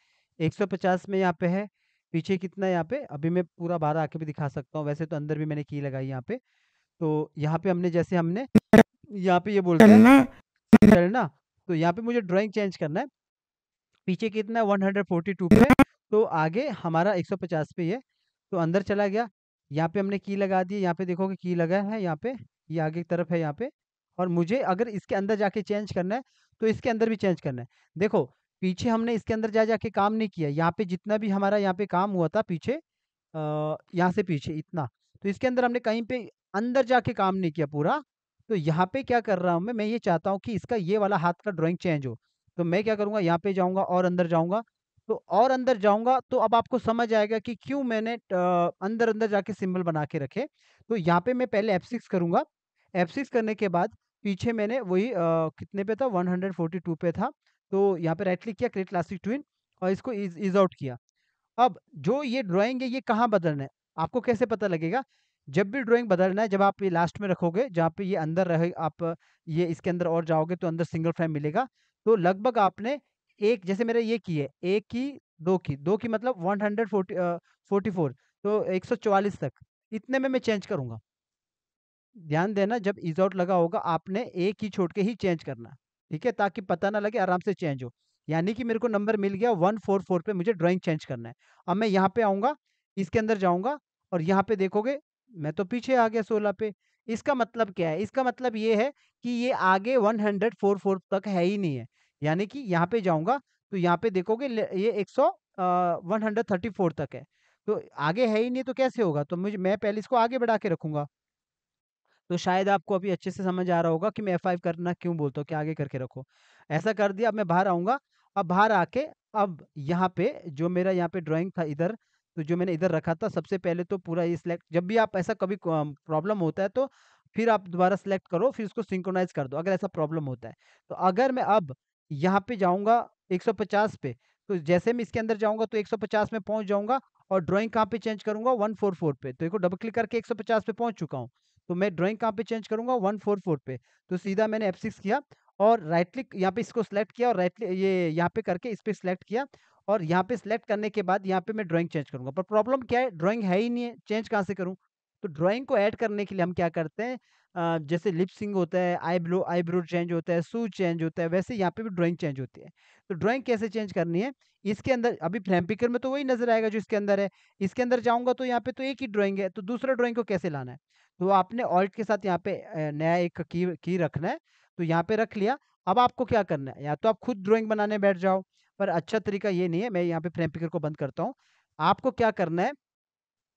150 में यहाँ पे है, पीछे कितना है यहाँ पे? अभी मैं पूरा बाहर आके भी दिखा सकता हूँ, वैसे तो अंदर भी मैंने की लगाई यहाँ पे। तो यहाँ पे हमने जैसे हमने यहाँ पे ये बोलते हैं, चलना तो यहाँ पे मुझे ड्रॉइंग चेंज करना है। पीछे कितना है? वन पे, तो आगे हमारा एक पे है, तो अंदर चला गया। यहाँ पे हमने की लगा दी यहाँ पे देखोगे की लगा है यहाँ पे, ये आगे की तरफ है यहाँ पे। और मुझे अगर इसके अंदर जाके चेंज करना है तो इसके अंदर भी चेंज करना है देखो पीछे हमने इसके अंदर जा जाके काम नहीं किया यहाँ पे जितना भी हमारा यहाँ पे काम हुआ था पीछे यहाँ से पीछे इतना तो इसके अंदर हमने कहीं पे अंदर जाके काम नहीं किया पूरा तो यहाँ पे क्या कर रहा हूँ मैं मैं ये चाहता हूँ कि इसका ये वाला हाथ का ड्राइंग चेंज हो तो मैं क्या करूँगा यहाँ पे जाऊँगा और अंदर जाऊँगा तो और अंदर जाऊँगा तो अब आपको समझ आएगा कि क्यों मैंने अंदर अंदर जाके सिम्बल बना के रखे तो यहाँ पे मैं पहले एफ सिक्स करूँगा सिक्स करने के बाद पीछे मैंने वही कितने पे था 142 पे था तो यहाँ पे राइट क्लिक किया क्रिएट क्लासिक ट्विन और इसको इज इज आउट किया अब जो ये ड्राइंग है ये कहाँ बदलना है आपको कैसे पता लगेगा जब भी ड्राइंग बदलना है जब आप ये लास्ट में रखोगे जहाँ पे ये अंदर रहे आप ये इसके अंदर और जाओगे तो अंदर सिंगल फ्रेम मिलेगा तो लगभग आपने एक जैसे मेरा ये की है एक की दो की दो की मतलब one hundred forty forty four तो एक सौ चौवालीस तक इतने में मैं चेंज करूँगा ध्यान देना जब इज आउट लगा होगा आपने एक ही छोड़ के ही चेंज करना ठीक है ताकि पता ना लगे आराम से चेंज हो यानी कि मेरे को नंबर मिल गया वन फोर फोर पे मुझे ड्राइंग चेंज करना है अब मैं यहाँ पे आऊँगा इसके अंदर जाऊँगा और यहाँ पे देखोगे मैं तो पीछे आ गया सोलह पे इसका मतलब क्या है इसका मतलब ये है कि ये आगे वन हंड्रेड फोर फोर तक है ही नहीं है यानी कि यहाँ पे जाऊँगा तो यहाँ पे देखोगे ये एक सौ वन हंड्रेड थर्टी फोर तक है तो आगे है ही नहीं तो कैसे होगा तो मुझे मैं पहले इसको आगे बढ़ा के रखूंगा तो शायद आपको अभी अच्छे से समझ आ रहा होगा कि मैं एफ करना क्यों बोलता हूँ कि आगे करके रखो ऐसा कर दिया अब मैं बाहर आऊँगा अब बाहर आके अब यहाँ पे जो मेरा यहाँ पे ड्राइंग था इधर तो जो मैंने इधर रखा था सबसे पहले तो पूरा ये सिलेक्ट जब भी आप ऐसा कभी प्रॉब्लम होता है तो फिर आप दोबारा सेलेक्ट करो फिर उसको सिंक्रोनाइज कर दो अगर ऐसा प्रॉब्लम होता है तो अगर मैं अब यहाँ पे जाऊँगा 150 पे तो जैसे मैं इसके अंदर जाऊँगा तो एक में पहुँच जाऊँगा और ड्रॉइंग कहाँ पे चेंज करूँगा वन पे तो देखो डबल क्लिक करके 150 पे पहुँच चुका हूँ तो मैं ड्राइंग कहाँ पे चेंज करूंगा वन फोर फोर पे तो सीधा मैंने एफ सिक्स किया और राइट क्लिक यहाँ पे इसको सिलेक्ट किया और राइट ये यहाँ पे करके इस पर सिलेक्ट किया और यहाँ पे सिलेक्ट करने के बाद यहाँ पे मैं ड्राइंग चेंज करूंगा पर प्रॉब्लम क्या है ड्राइंग है ही नहीं है चेंज कहाँ से करूँ तो ड्राइंग को ऐड करने के लिए हम क्या करते हैं जैसे लिप सिंक होता है आईब्रो आईब्रो चेंज होता है सू चेंज होता है वैसे यहाँ पे भी ड्राइंग चेंज होती है तो ड्राइंग कैसे चेंज करनी है इसके अंदर अभी फ्रेम पिकर में तो वही नजर आएगा जो इसके अंदर है इसके अंदर जाऊँगा तो यहाँ पे तो एक ही ड्राइंग है तो दूसरा ड्राइंग को कैसे लाना है तो आपने ऑल्ट के साथ यहाँ पे नया एक की की रखना है तो यहाँ पे रख लिया अब आपको क्या करना है या तो आप खुद ड्राइंग बनाने बैठ जाओ पर अच्छा तरीका ये नहीं है मैं यहाँ पे फ्रेम पिकर को बंद करता हूँ आपको क्या करना है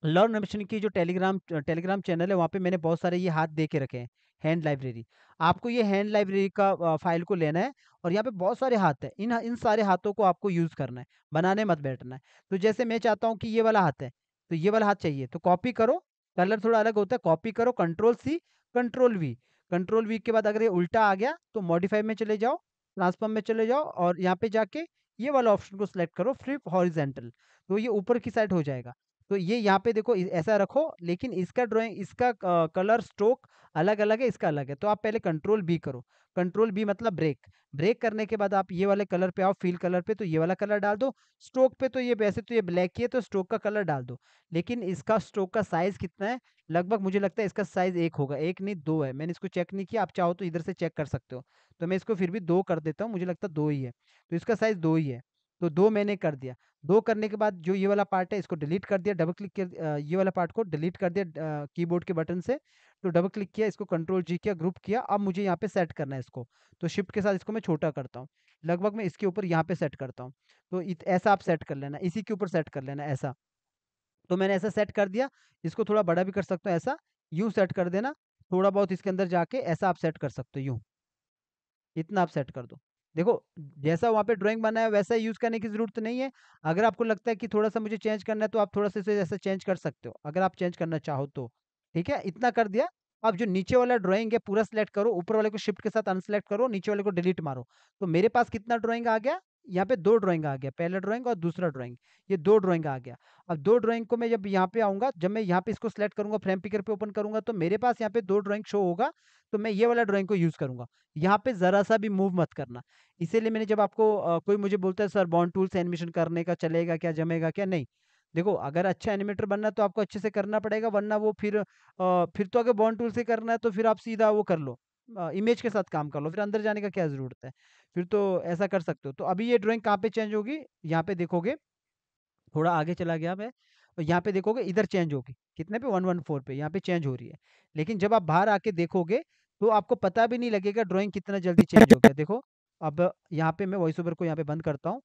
लर्न मिशन की जो टेलीग्राम टेलीग्राम चैनल है वहाँ पे मैंने बहुत सारे ये हाथ दे के रखे हैं हैंड लाइब्रेरी आपको ये हैंड लाइब्रेरी का फाइल को लेना है और यहाँ पे बहुत सारे हाथ है इन इन सारे हाथों को आपको यूज़ करना है बनाने मत बैठना है तो जैसे मैं चाहता हूँ कि ये वाला हाथ है तो ये वाला हाथ चाहिए तो कॉपी करो कलर थोड़ा अलग होता है कॉपी करो control C control V control V के बाद अगर ये उल्टा आ गया तो मॉडिफाई में चले जाओ ट्रांसफॉर्म में चले जाओ और यहाँ पे जाके ये वाला ऑप्शन को सिलेक्ट करो फ्लिप हॉरिजेंटल तो ये ऊपर की साइड हो जाएगा तो ये यहाँ पे देखो ऐसा रखो लेकिन इसका ड्राइंग इसका कलर स्ट्रोक अलग अलग है इसका अलग है तो आप पहले कंट्रोल बी करो कंट्रोल बी मतलब ब्रेक ब्रेक करने के बाद आप ये वाले कलर पे आओ फील कलर पे तो ये वाला कलर डाल दो स्ट्रोक पे तो ये वैसे तो ये ब्लैक ही है तो स्ट्रोक का कलर डाल दो लेकिन इसका स्ट्रोक का साइज़ कितना है लगभग मुझे लगता है इसका साइज़ एक होगा एक नहीं दो है मैंने इसको चेक नहीं किया आप चाहो तो इधर से चेक कर सकते हो तो मैं इसको फिर भी दो कर देता हूँ मुझे लगता है दो ही है तो इसका साइज़ दो ही है तो दो मैंने कर दिया दो करने के बाद जो ये वाला पार्ट है इसको डिलीट कर दिया डबल क्लिक किया ये वाला पार्ट को डिलीट कर दिया कीबोर्ड के बटन से तो डबल क्लिक किया इसको कंट्रोल जी किया ग्रुप किया अब मुझे यहाँ पे सेट करना है इसको तो शिफ्ट के साथ इसको मैं छोटा करता हूँ लगभग मैं इसके ऊपर यहाँ पे सेट करता हूँ तो ऐसा आप सेट कर लेना इसी के ऊपर सेट कर लेना ऐसा तो मैंने ऐसा सेट कर दिया इसको थोड़ा बड़ा भी कर सकता हूँ ऐसा यूँ सेट कर देना थोड़ा बहुत इसके अंदर जाके ऐसा आप सेट कर सकते हो यूँ इतना आप सेट कर दो देखो जैसा वहाँ पे ड्राइंग बना है वैसा यूज़ करने की ज़रूरत नहीं है अगर आपको लगता है कि थोड़ा सा मुझे चेंज करना है तो आप थोड़ा सा जैसा चेंज कर सकते हो अगर आप चेंज करना चाहो तो ठीक है इतना कर दिया अब जो नीचे वाला ड्राइंग है पूरा सिलेक्ट करो ऊपर वाले को शिफ्ट के साथ अनसेलेक्ट करो नीचे वाले को डिलीट मारो तो मेरे पास कितना ड्राइंग आ गया यहाँ पे दो ड्राइंग आ गया पहला ड्राइंग और दूसरा ड्राइंग ये दो ड्राइंग आ गया अब दो ड्राइंग को मैं जब यहाँ पे आऊंगा जब मैं यहाँ पे इसको सिलेक्ट करूंगा फ्रेम पिकर पे ओपन करूंगा तो मेरे पास यहाँ पे दो ड्राइंग शो होगा तो मैं ये वाला ड्राइंग को यूज करूंगा यहाँ पे जरा सा भी मूव मत करना इसीलिए मैंने जब आपको आ, कोई मुझे बोलता है सर बॉन्ड टूल से एनिमेशन करने का चलेगा क्या जमेगा क्या नहीं देखो अगर अच्छा एनिमेटर बनना तो आपको अच्छे से करना पड़ेगा वरना वो फिर आ, फिर तो अगर बॉन्ड टूल से करना है तो फिर आप सीधा वो कर लो इमेज के साथ काम कर लो फिर अंदर जाने का क्या ज़रूरत है फिर तो ऐसा कर सकते हो तो अभी ये ड्राइंग कहाँ पे चेंज होगी यहाँ पे देखोगे थोड़ा आगे चला गया मैं तो यहाँ पे देखोगे इधर चेंज होगी कितने पे वन वन फोर पे यहाँ पे चेंज हो रही है लेकिन जब आप बाहर आके देखोगे तो आपको पता भी नहीं लगेगा ड्रॉइंग कितना जल्दी चेंज हो गया देखो अब यहाँ पे मैं वॉइस ओवर को यहाँ पे बंद करता हूँ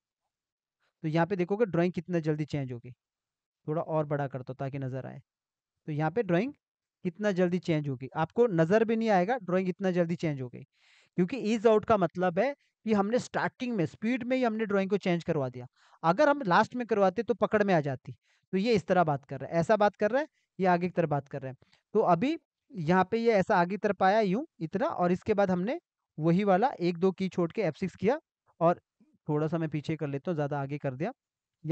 तो यहाँ पे देखोगे ड्रॉइंग कितना जल्दी चेंज होगी थोड़ा और बड़ा करता हूँ ताकि नज़र आए तो यहाँ पे ड्रॉइंग कितना जल्दी चेंज होगी आपको नजर भी नहीं आएगा ड्रॉइंग इतना जल्दी चेंज हो गई क्योंकि ईज आउट का मतलब है कि हमने स्टार्टिंग में स्पीड में ही हमने ड्रॉइंग को चेंज करवा दिया अगर हम लास्ट में करवाते तो पकड़ में आ जाती तो ये इस तरह बात कर रहे हैं ऐसा बात कर रहे हैं ये आगे की तरफ बात कर रहे हैं तो अभी यहाँ पे ये ऐसा आगे की तरफ आया यूं इतना और इसके बाद हमने वही वाला एक दो की छोड़ के एफ सिक्स किया और थोड़ा सा मैं पीछे कर लेता हूँ ज़्यादा आगे कर दिया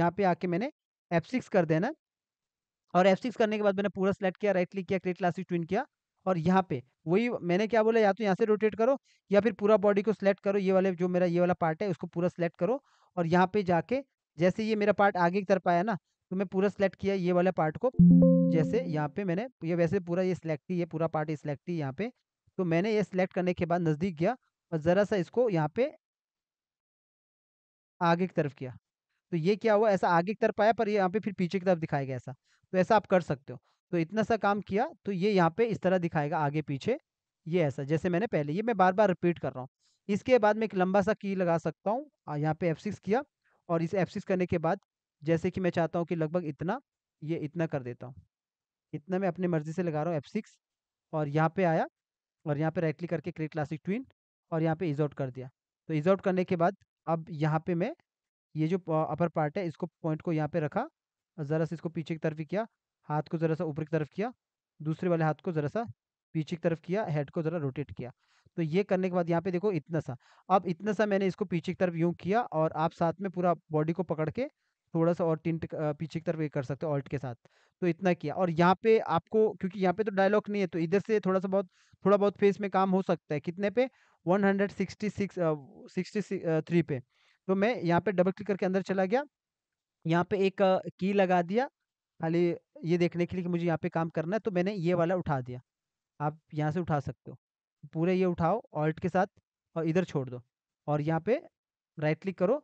यहाँ पे आके मैंने एफ सिक्स कर देना और एफ सिक्स करने के बाद मैंने पूरा सेलेक्ट किया राइट क्लिक किया क्रिएट क्लासिक ट्विन किया और यहाँ पे वही मैंने क्या बोला या तो यहाँ से रोटेट करो या फिर पूरा बॉडी को सिलेक्ट करो ये वाले जो मेरा ये वाला पार्ट है उसको पूरा सिलेक्ट करो और यहाँ पे जाके जैसे ये मेरा पार्ट आगे की तरफ आया ना तो मैं पूरा सिलेक्ट किया ये वाला पार्ट को जैसे यहाँ पे मैंने ये वैसे पूरा ये सिलेक्ट ये पूरा पार्ट ये सिलेक्ट की यहाँ पे तो मैंने ये सिलेक्ट करने के बाद नज़दीक गया और ज़रा सा इसको यहाँ पे आगे की तरफ किया तो ये क्या हुआ ऐसा आगे की तरफ आया पर यहाँ पे फिर पीछे की तरफ दिखाया गया ऐसा तो ऐसा आप कर सकते हो तो इतना सा काम किया तो ये यहाँ पे इस तरह दिखाएगा आगे पीछे ये ऐसा जैसे मैंने पहले ये मैं बार बार रिपीट कर रहा हूँ इसके बाद मैं एक लंबा सा की लगा सकता हूँ यहाँ पे एफ सिक्स किया और इस एफ सिक्स करने के बाद जैसे कि मैं चाहता हूँ कि लगभग इतना ये इतना कर देता हूँ इतना मैं अपनी मर्जी से लगा रहा हूँ एफ सिक्स और यहाँ पे आया और यहाँ पे राइट क्लिक करके क्रिएट क्लासिक ट्विन और यहाँ पे इज आउट कर दिया तो इज आउट करने के बाद अब यहाँ पे मैं ये जो अपर पार्ट है इसको पॉइंट को यहाँ पे रखा ज़रा सा इसको पीछे की तरफ ही किया हाथ को ज़रा सा ऊपर की तरफ किया दूसरे वाले हाथ को ज़रा सा पीछे की तरफ किया हेड को ज़रा रोटेट किया तो ये करने के बाद यहाँ पे देखो इतना सा अब इतना सा मैंने इसको पीछे की तरफ यूँ किया और आप साथ में पूरा बॉडी को पकड़ के थोड़ा सा और टिंट पीछे की तरफ ये कर सकते हो ऑल्ट के साथ तो इतना किया और यहाँ पे आपको क्योंकि यहाँ पे तो डायलॉग नहीं है तो इधर से थोड़ा सा बहुत थोड़ा बहुत फेस में काम हो सकता है कितने पे वन हंड्रेड 63 थ्री पे तो मैं यहाँ पे डबल क्लिक करके अंदर चला गया यहाँ पे एक की लगा दिया खाली ये देखने के लिए कि मुझे यहाँ पे काम करना है तो मैंने ये वाला उठा दिया आप यहाँ से उठा सकते हो पूरे ये उठाओ ऑल्ट के साथ और इधर छोड़ दो और यहाँ पे राइट क्लिक करो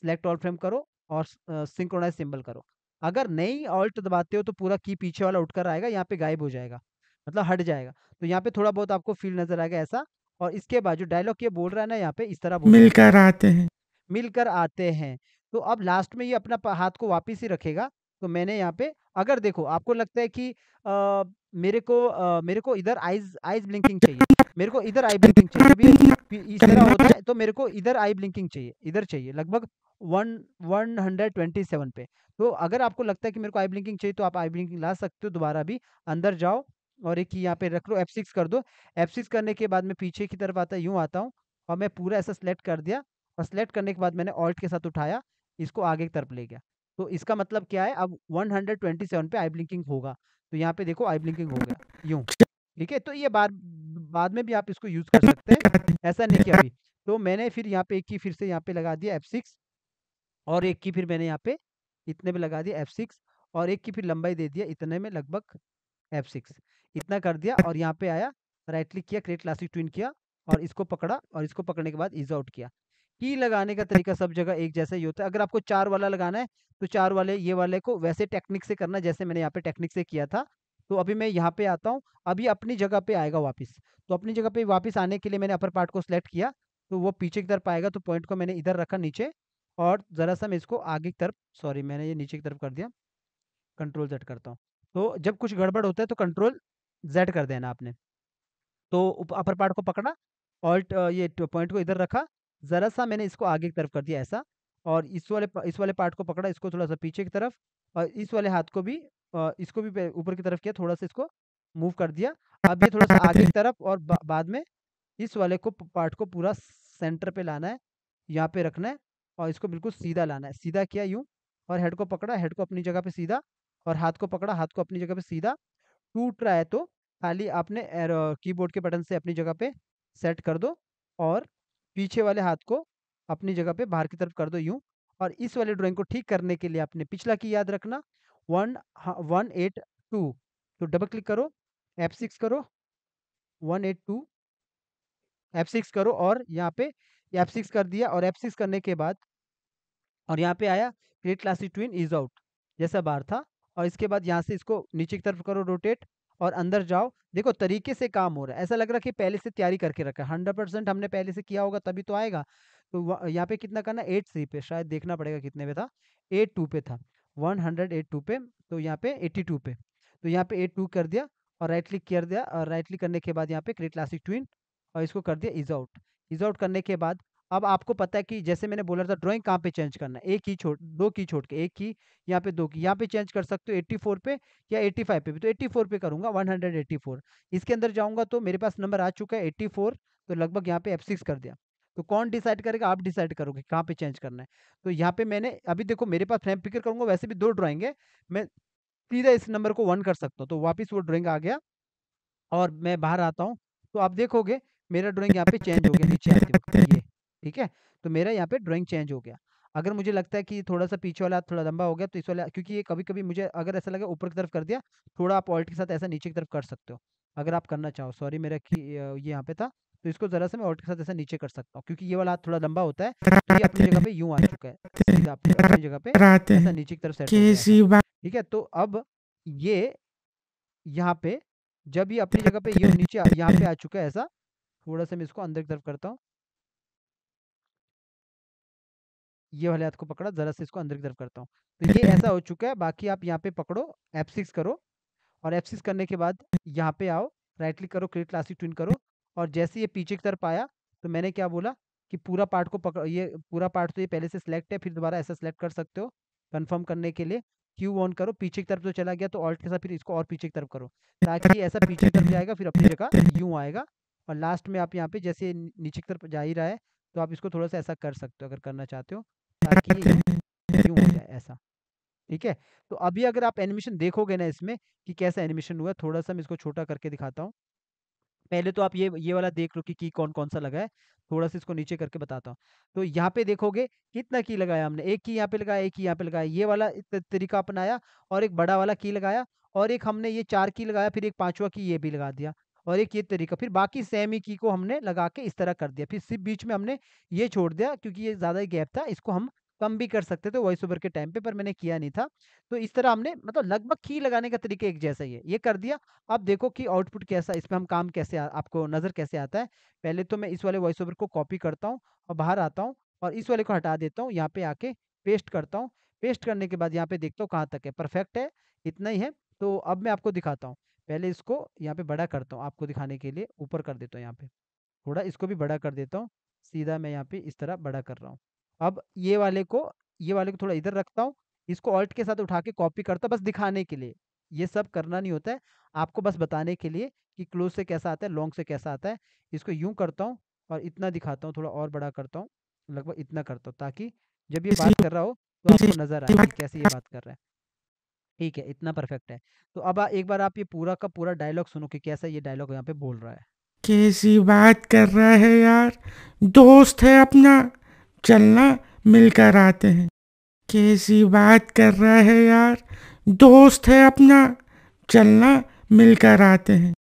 सिलेक्ट ऑल फ्रेम करो और सिंक्रोनाइज सिंबल करो अगर नई ऑल्ट दबाते हो तो पूरा की पीछे वाला उठ कर आएगा यहाँ पे गायब हो जाएगा मतलब हट जाएगा तो यहाँ पे थोड़ा बहुत आपको फील नजर आएगा ऐसा और इसके बाद जो डायलॉग ये बोल रहा है ना यहाँ पे इस तरह मिलकर आते हैं मिलकर आते हैं तो अब लास्ट में ये अपना हाथ को वापस ही रखेगा तो मैंने यहाँ पे अगर देखो आपको लगता है कि आ, मेरे को आ, मेरे को इधर आईज आईज ब्लिंकिंग चाहिए मेरे को इधर आई ब्लिंकिंग चाहिए भी इस तरह होता है तो मेरे को इधर आई ब्लिंकिंग चाहिए इधर चाहिए लगभग one one hundred twenty seven पे तो अगर आपको लगता है कि मेरे को आई ब्लिंकिंग चाहिए तो आप आई ब्लिंकिंग ला सकते हो दोबारा भी अंदर जाओ और एक ही यहाँ पे रख लो एफ सिक्स कर दो एफ सिक्स करने के बाद में पीछे की तरफ आता यूँ आता हूँ और मैं पूरा ऐसा सेलेक्ट कर दिया और सेलेक्ट करने के बाद मैंने ऑल्ट के साथ उठाया इसको आगे की तरफ ले गया तो इसका मतलब क्या है अब 127 पे आई ब्लिंकिंग होगा तो यहाँ पे देखो आई ब्लिंकिंग हो गया यूँ ठीक है तो ये बार बाद में भी आप इसको यूज़ कर सकते हैं ऐसा नहीं किया अभी तो मैंने फिर यहाँ पे एक की फिर से यहाँ पे लगा दिया एफ सिक्स और एक की फिर मैंने यहाँ पे इतने में लगा दिया एफ सिक्स और एक की फिर लंबाई दे दिया इतने में लगभग एफ सिक्स इतना कर दिया और यहाँ पे आया राइट क्लिक किया क्रिएट क्लासिक ट्विन किया और इसको पकड़ा और इसको पकड़ने के बाद इज आउट किया की लगाने का तरीका सब जगह एक जैसा ही होता है अगर आपको चार वाला लगाना है तो चार वाले ये वाले को वैसे टेक्निक से करना जैसे मैंने यहाँ पे टेक्निक से किया था तो अभी मैं यहाँ पे आता हूँ अभी अपनी जगह पे आएगा वापस तो अपनी जगह पे वापस आने के लिए मैंने अपर पार्ट को सिलेक्ट किया तो वो पीछे की तरफ आएगा तो पॉइंट को मैंने इधर रखा नीचे और ज़रा सा मैं इसको आगे की तरफ सॉरी मैंने ये नीचे की तरफ कर दिया कंट्रोल जेड करता हूँ तो जब कुछ गड़बड़ होता है तो कंट्रोल जेड कर देना आपने तो अपर पार्ट को पकड़ा ऑल्ट ये पॉइंट को इधर रखा જરાસા મેને ઇસકો આગે કી તરફ કર દિયા એસા ઓર ઇસ વાલે ઇસ વાલે પાર્ટ કો પકડા ઇસકો થોડા સા પીછે કી તરફ ઓર ઇસ વાલે હાથ કો ભી ઇસકો ભી ઉપર કી તરફ કિયા થોડા સા ઇસકો મૂવ કર દિયા અભી થોડા સા આગે કી તરફ ઓર બાદ મે ઇસ વાલે કો પાર્ટ કો પૂરા સેન્ટર પે लाना હે યહા પે રખના હે ઓર ઇસકો બિલકુલ સીધા लाना હે સીધા કિયા હુ ઓર હેડ કો પકડા હેડ કો apni jagah pe seedha ઓર હાથ કો પકડા હાથ કો apni jagah pe seedha ટૂટરા હે તો ખાલી આપને એરો કીબોર્ડ કે બટન સે apni jagah pe સેટ કર દો ઓર पीछे वाले हाथ को अपनी जगह पे बाहर की तरफ कर दो यूं और इस वाले ड्राइंग को ठीक करने के लिए आपने पिछला की याद रखना वन वन एट टू तो डबल क्लिक करो एफ सिक्स करो one eight two F six करो और यहाँ पे एफ सिक्स कर दिया और एफ सिक्स करने के बाद और यहाँ पे आया create classic tween ease out जैसा बार था और इसके बाद यहाँ से इसको नीचे की तरफ करो रोटेट और अंदर जाओ देखो तरीके से काम हो रहा है ऐसा लग रहा है कि पहले से तैयारी करके रखा है हंड्रेड परसेंट हमने पहले से किया होगा तभी तो आएगा तो यहाँ पे कितना करना एट थ्री पे शायद देखना पड़ेगा कितने पे था एट टू पे था वन हंड्रेड एट टू पे तो यहाँ पे एट्टी टू पे तो यहाँ पे एट टू कर दिया और राइट क्लिक कर दिया और राइट क्लिक करने के बाद यहाँ पे क्रिएट क्लासिक ट्विन और इसको कर दिया इज आउट इज आउट करने के बाद अब आपको पता है कि जैसे मैंने बोला था ड्राइंग कहाँ पे चेंज करना है एक की छोड़ दो की छोड़ के एक की यहाँ पे दो की यहाँ पे चेंज कर सकते हो 84 पे या 85 पे भी तो 84 पे एट्टी 184 इसके अंदर जाऊंगा तो मेरे पास नंबर आ चुका है 84 तो लगभग यहाँ पे एफ सिक्स कर दिया तो कौन डिसाइड करेगा आप डिसाइड करोगे कहाँ पे चेंज करना है तो यहाँ पे मैंने अभी देखो मेरे पास फ्रेम पिकर करूंगा वैसे भी दो ड्रॉइंग है मैं सीधा इस नंबर को वन कर सकता हूँ तो वापिस वो ड्रॉइंग आ गया और मैं बाहर आता हूँ तो आप देखोगे मेरा ड्रॉइंग यहाँ पे चेंज हो गया नीचे आते ये ठीक है तो मेरा यहाँ पे ड्राइंग चेंज हो गया अगर मुझे लगता है कि थोड़ा सा पीछे वाला थोड़ा लंबा हो गया तो इस वाला क्योंकि ये कभी कभी मुझे अगर ऐसा लगे ऊपर की तरफ कर दिया थोड़ा आप ऑल्ट के साथ ऐसा नीचे की तरफ कर सकते हो अगर आप करना चाहो सॉरी मेरा ये यहाँ पे था तो इसको जरा से मैं ऑल्ट के साथ ऐसा नीचे कर सकता हूँ क्योंकि ये वाला थोड़ा लंबा होता है तो ये अपनी जगह पे यूँ आ चुका है अपनी जगह पे ऐसा नीचे की तरफ ठीक है तो अब ये यहाँ पे जब ये अपनी जगह पे ये नीचे यहाँ पे आ चुका है ऐसा थोड़ा सा मैं इसको अंदर की तरफ करता हूँ ये वाले हाथ को पकड़ा जरा से इसको अंदर की तरफ करता हूँ तो ये ऐसा हो चुका है बाकी आप यहाँ पे पकड़ो एफ सिक्स करो और एफ सिक्स करने के बाद यहाँ पे आओ राइट क्लिक करो क्रिएट क्लासिक ट्विन करो और जैसे ये पीछे की तरफ आया तो मैंने क्या बोला कि पूरा पार्ट को पकड़ ये पूरा पार्ट तो ये पहले से सिलेक्ट है फिर दोबारा ऐसा सिलेक्ट कर सकते हो कन्फर्म करने के लिए क्यू ऑन करो पीछे की तरफ तो चला गया तो ऑल्ट के साथ फिर इसको और पीछे की तरफ करो ताकि ऐसा पीछे की तरफ जाएगा फिर अपनी जगह यूँ आएगा और लास्ट में आप यहाँ पे जैसे नीचे की तरफ जा ही रहा है तो आप इसको थोड़ा सा ऐसा कर सकते हो अगर करना चाहते हो ऐसा ठीक है तो अभी अगर आप एनिमेशन देखोगे ना इसमें कि कैसा एनिमेशन हुआ थोड़ा सा मैं इसको छोटा करके दिखाता हूँ पहले तो आप ये ये वाला देख लो कि की कौन कौन सा लगा है थोड़ा सा इसको नीचे करके बताता हूँ तो यहाँ पे देखोगे कितना की लगाया हमने एक की यहाँ पे लगाया एक की यहाँ पे लगाया ये वाला तरीका अपनाया और एक बड़ा वाला की लगाया और एक हमने ये चार की लगाया फिर एक पांचवा की ये भी लगा दिया और एक ये तरीका फिर बाकी सेम ही की को हमने लगा के इस तरह कर दिया फिर सिर्फ बीच में हमने ये छोड़ दिया क्योंकि ये ज़्यादा ही गैप था इसको हम कम भी कर सकते थे वॉइस ओवर के टाइम पे पर मैंने किया नहीं था तो इस तरह हमने मतलब लगभग की लगाने का तरीका एक जैसा ही है ये कर दिया अब देखो कि आउटपुट कैसा इस पर हम काम कैसे आ, आपको नज़र कैसे आता है पहले तो मैं इस वाले वॉइस ओवर को कॉपी करता हूँ और बाहर आता हूँ और इस वाले को हटा देता हूँ यहाँ पे आके पेस्ट करता हूँ पेस्ट करने के बाद यहाँ पर देखता हूँ कहाँ तक है परफेक्ट है इतना ही है तो अब मैं आपको दिखाता हूँ पहले इसको यहाँ पे बड़ा करता हूँ आपको दिखाने के लिए ऊपर कर देता हूँ यहाँ पे थोड़ा इसको भी बड़ा कर देता हूँ सीधा मैं यहाँ पे इस तरह बड़ा कर रहा हूँ अब ये वाले को ये वाले को थोड़ा इधर रखता हूँ इसको ऑल्ट के साथ उठा के कॉपी करता बस दिखाने के लिए ये सब करना नहीं होता है आपको बस बताने के लिए कि क्लोज से कैसा आता है लॉन्ग से कैसा आता है इसको यूं करता हूँ और इतना दिखाता हूँ थोड़ा और बड़ा करता हूँ लगभग इतना करता हूँ ताकि जब ये बात कर रहा हो तो आपको नजर आए कैसे ये बात कर रहा है ठीक है इतना परफेक्ट है तो अब एक बार आप ये पूरा का पूरा डायलॉग सुनो कि कैसा ये डायलॉग यहाँ पे बोल रहा है कैसी बात कर रहा है यार दोस्त है अपना चलना मिलकर आते हैं कैसी बात कर रहा है यार दोस्त है अपना चलना मिलकर आते हैं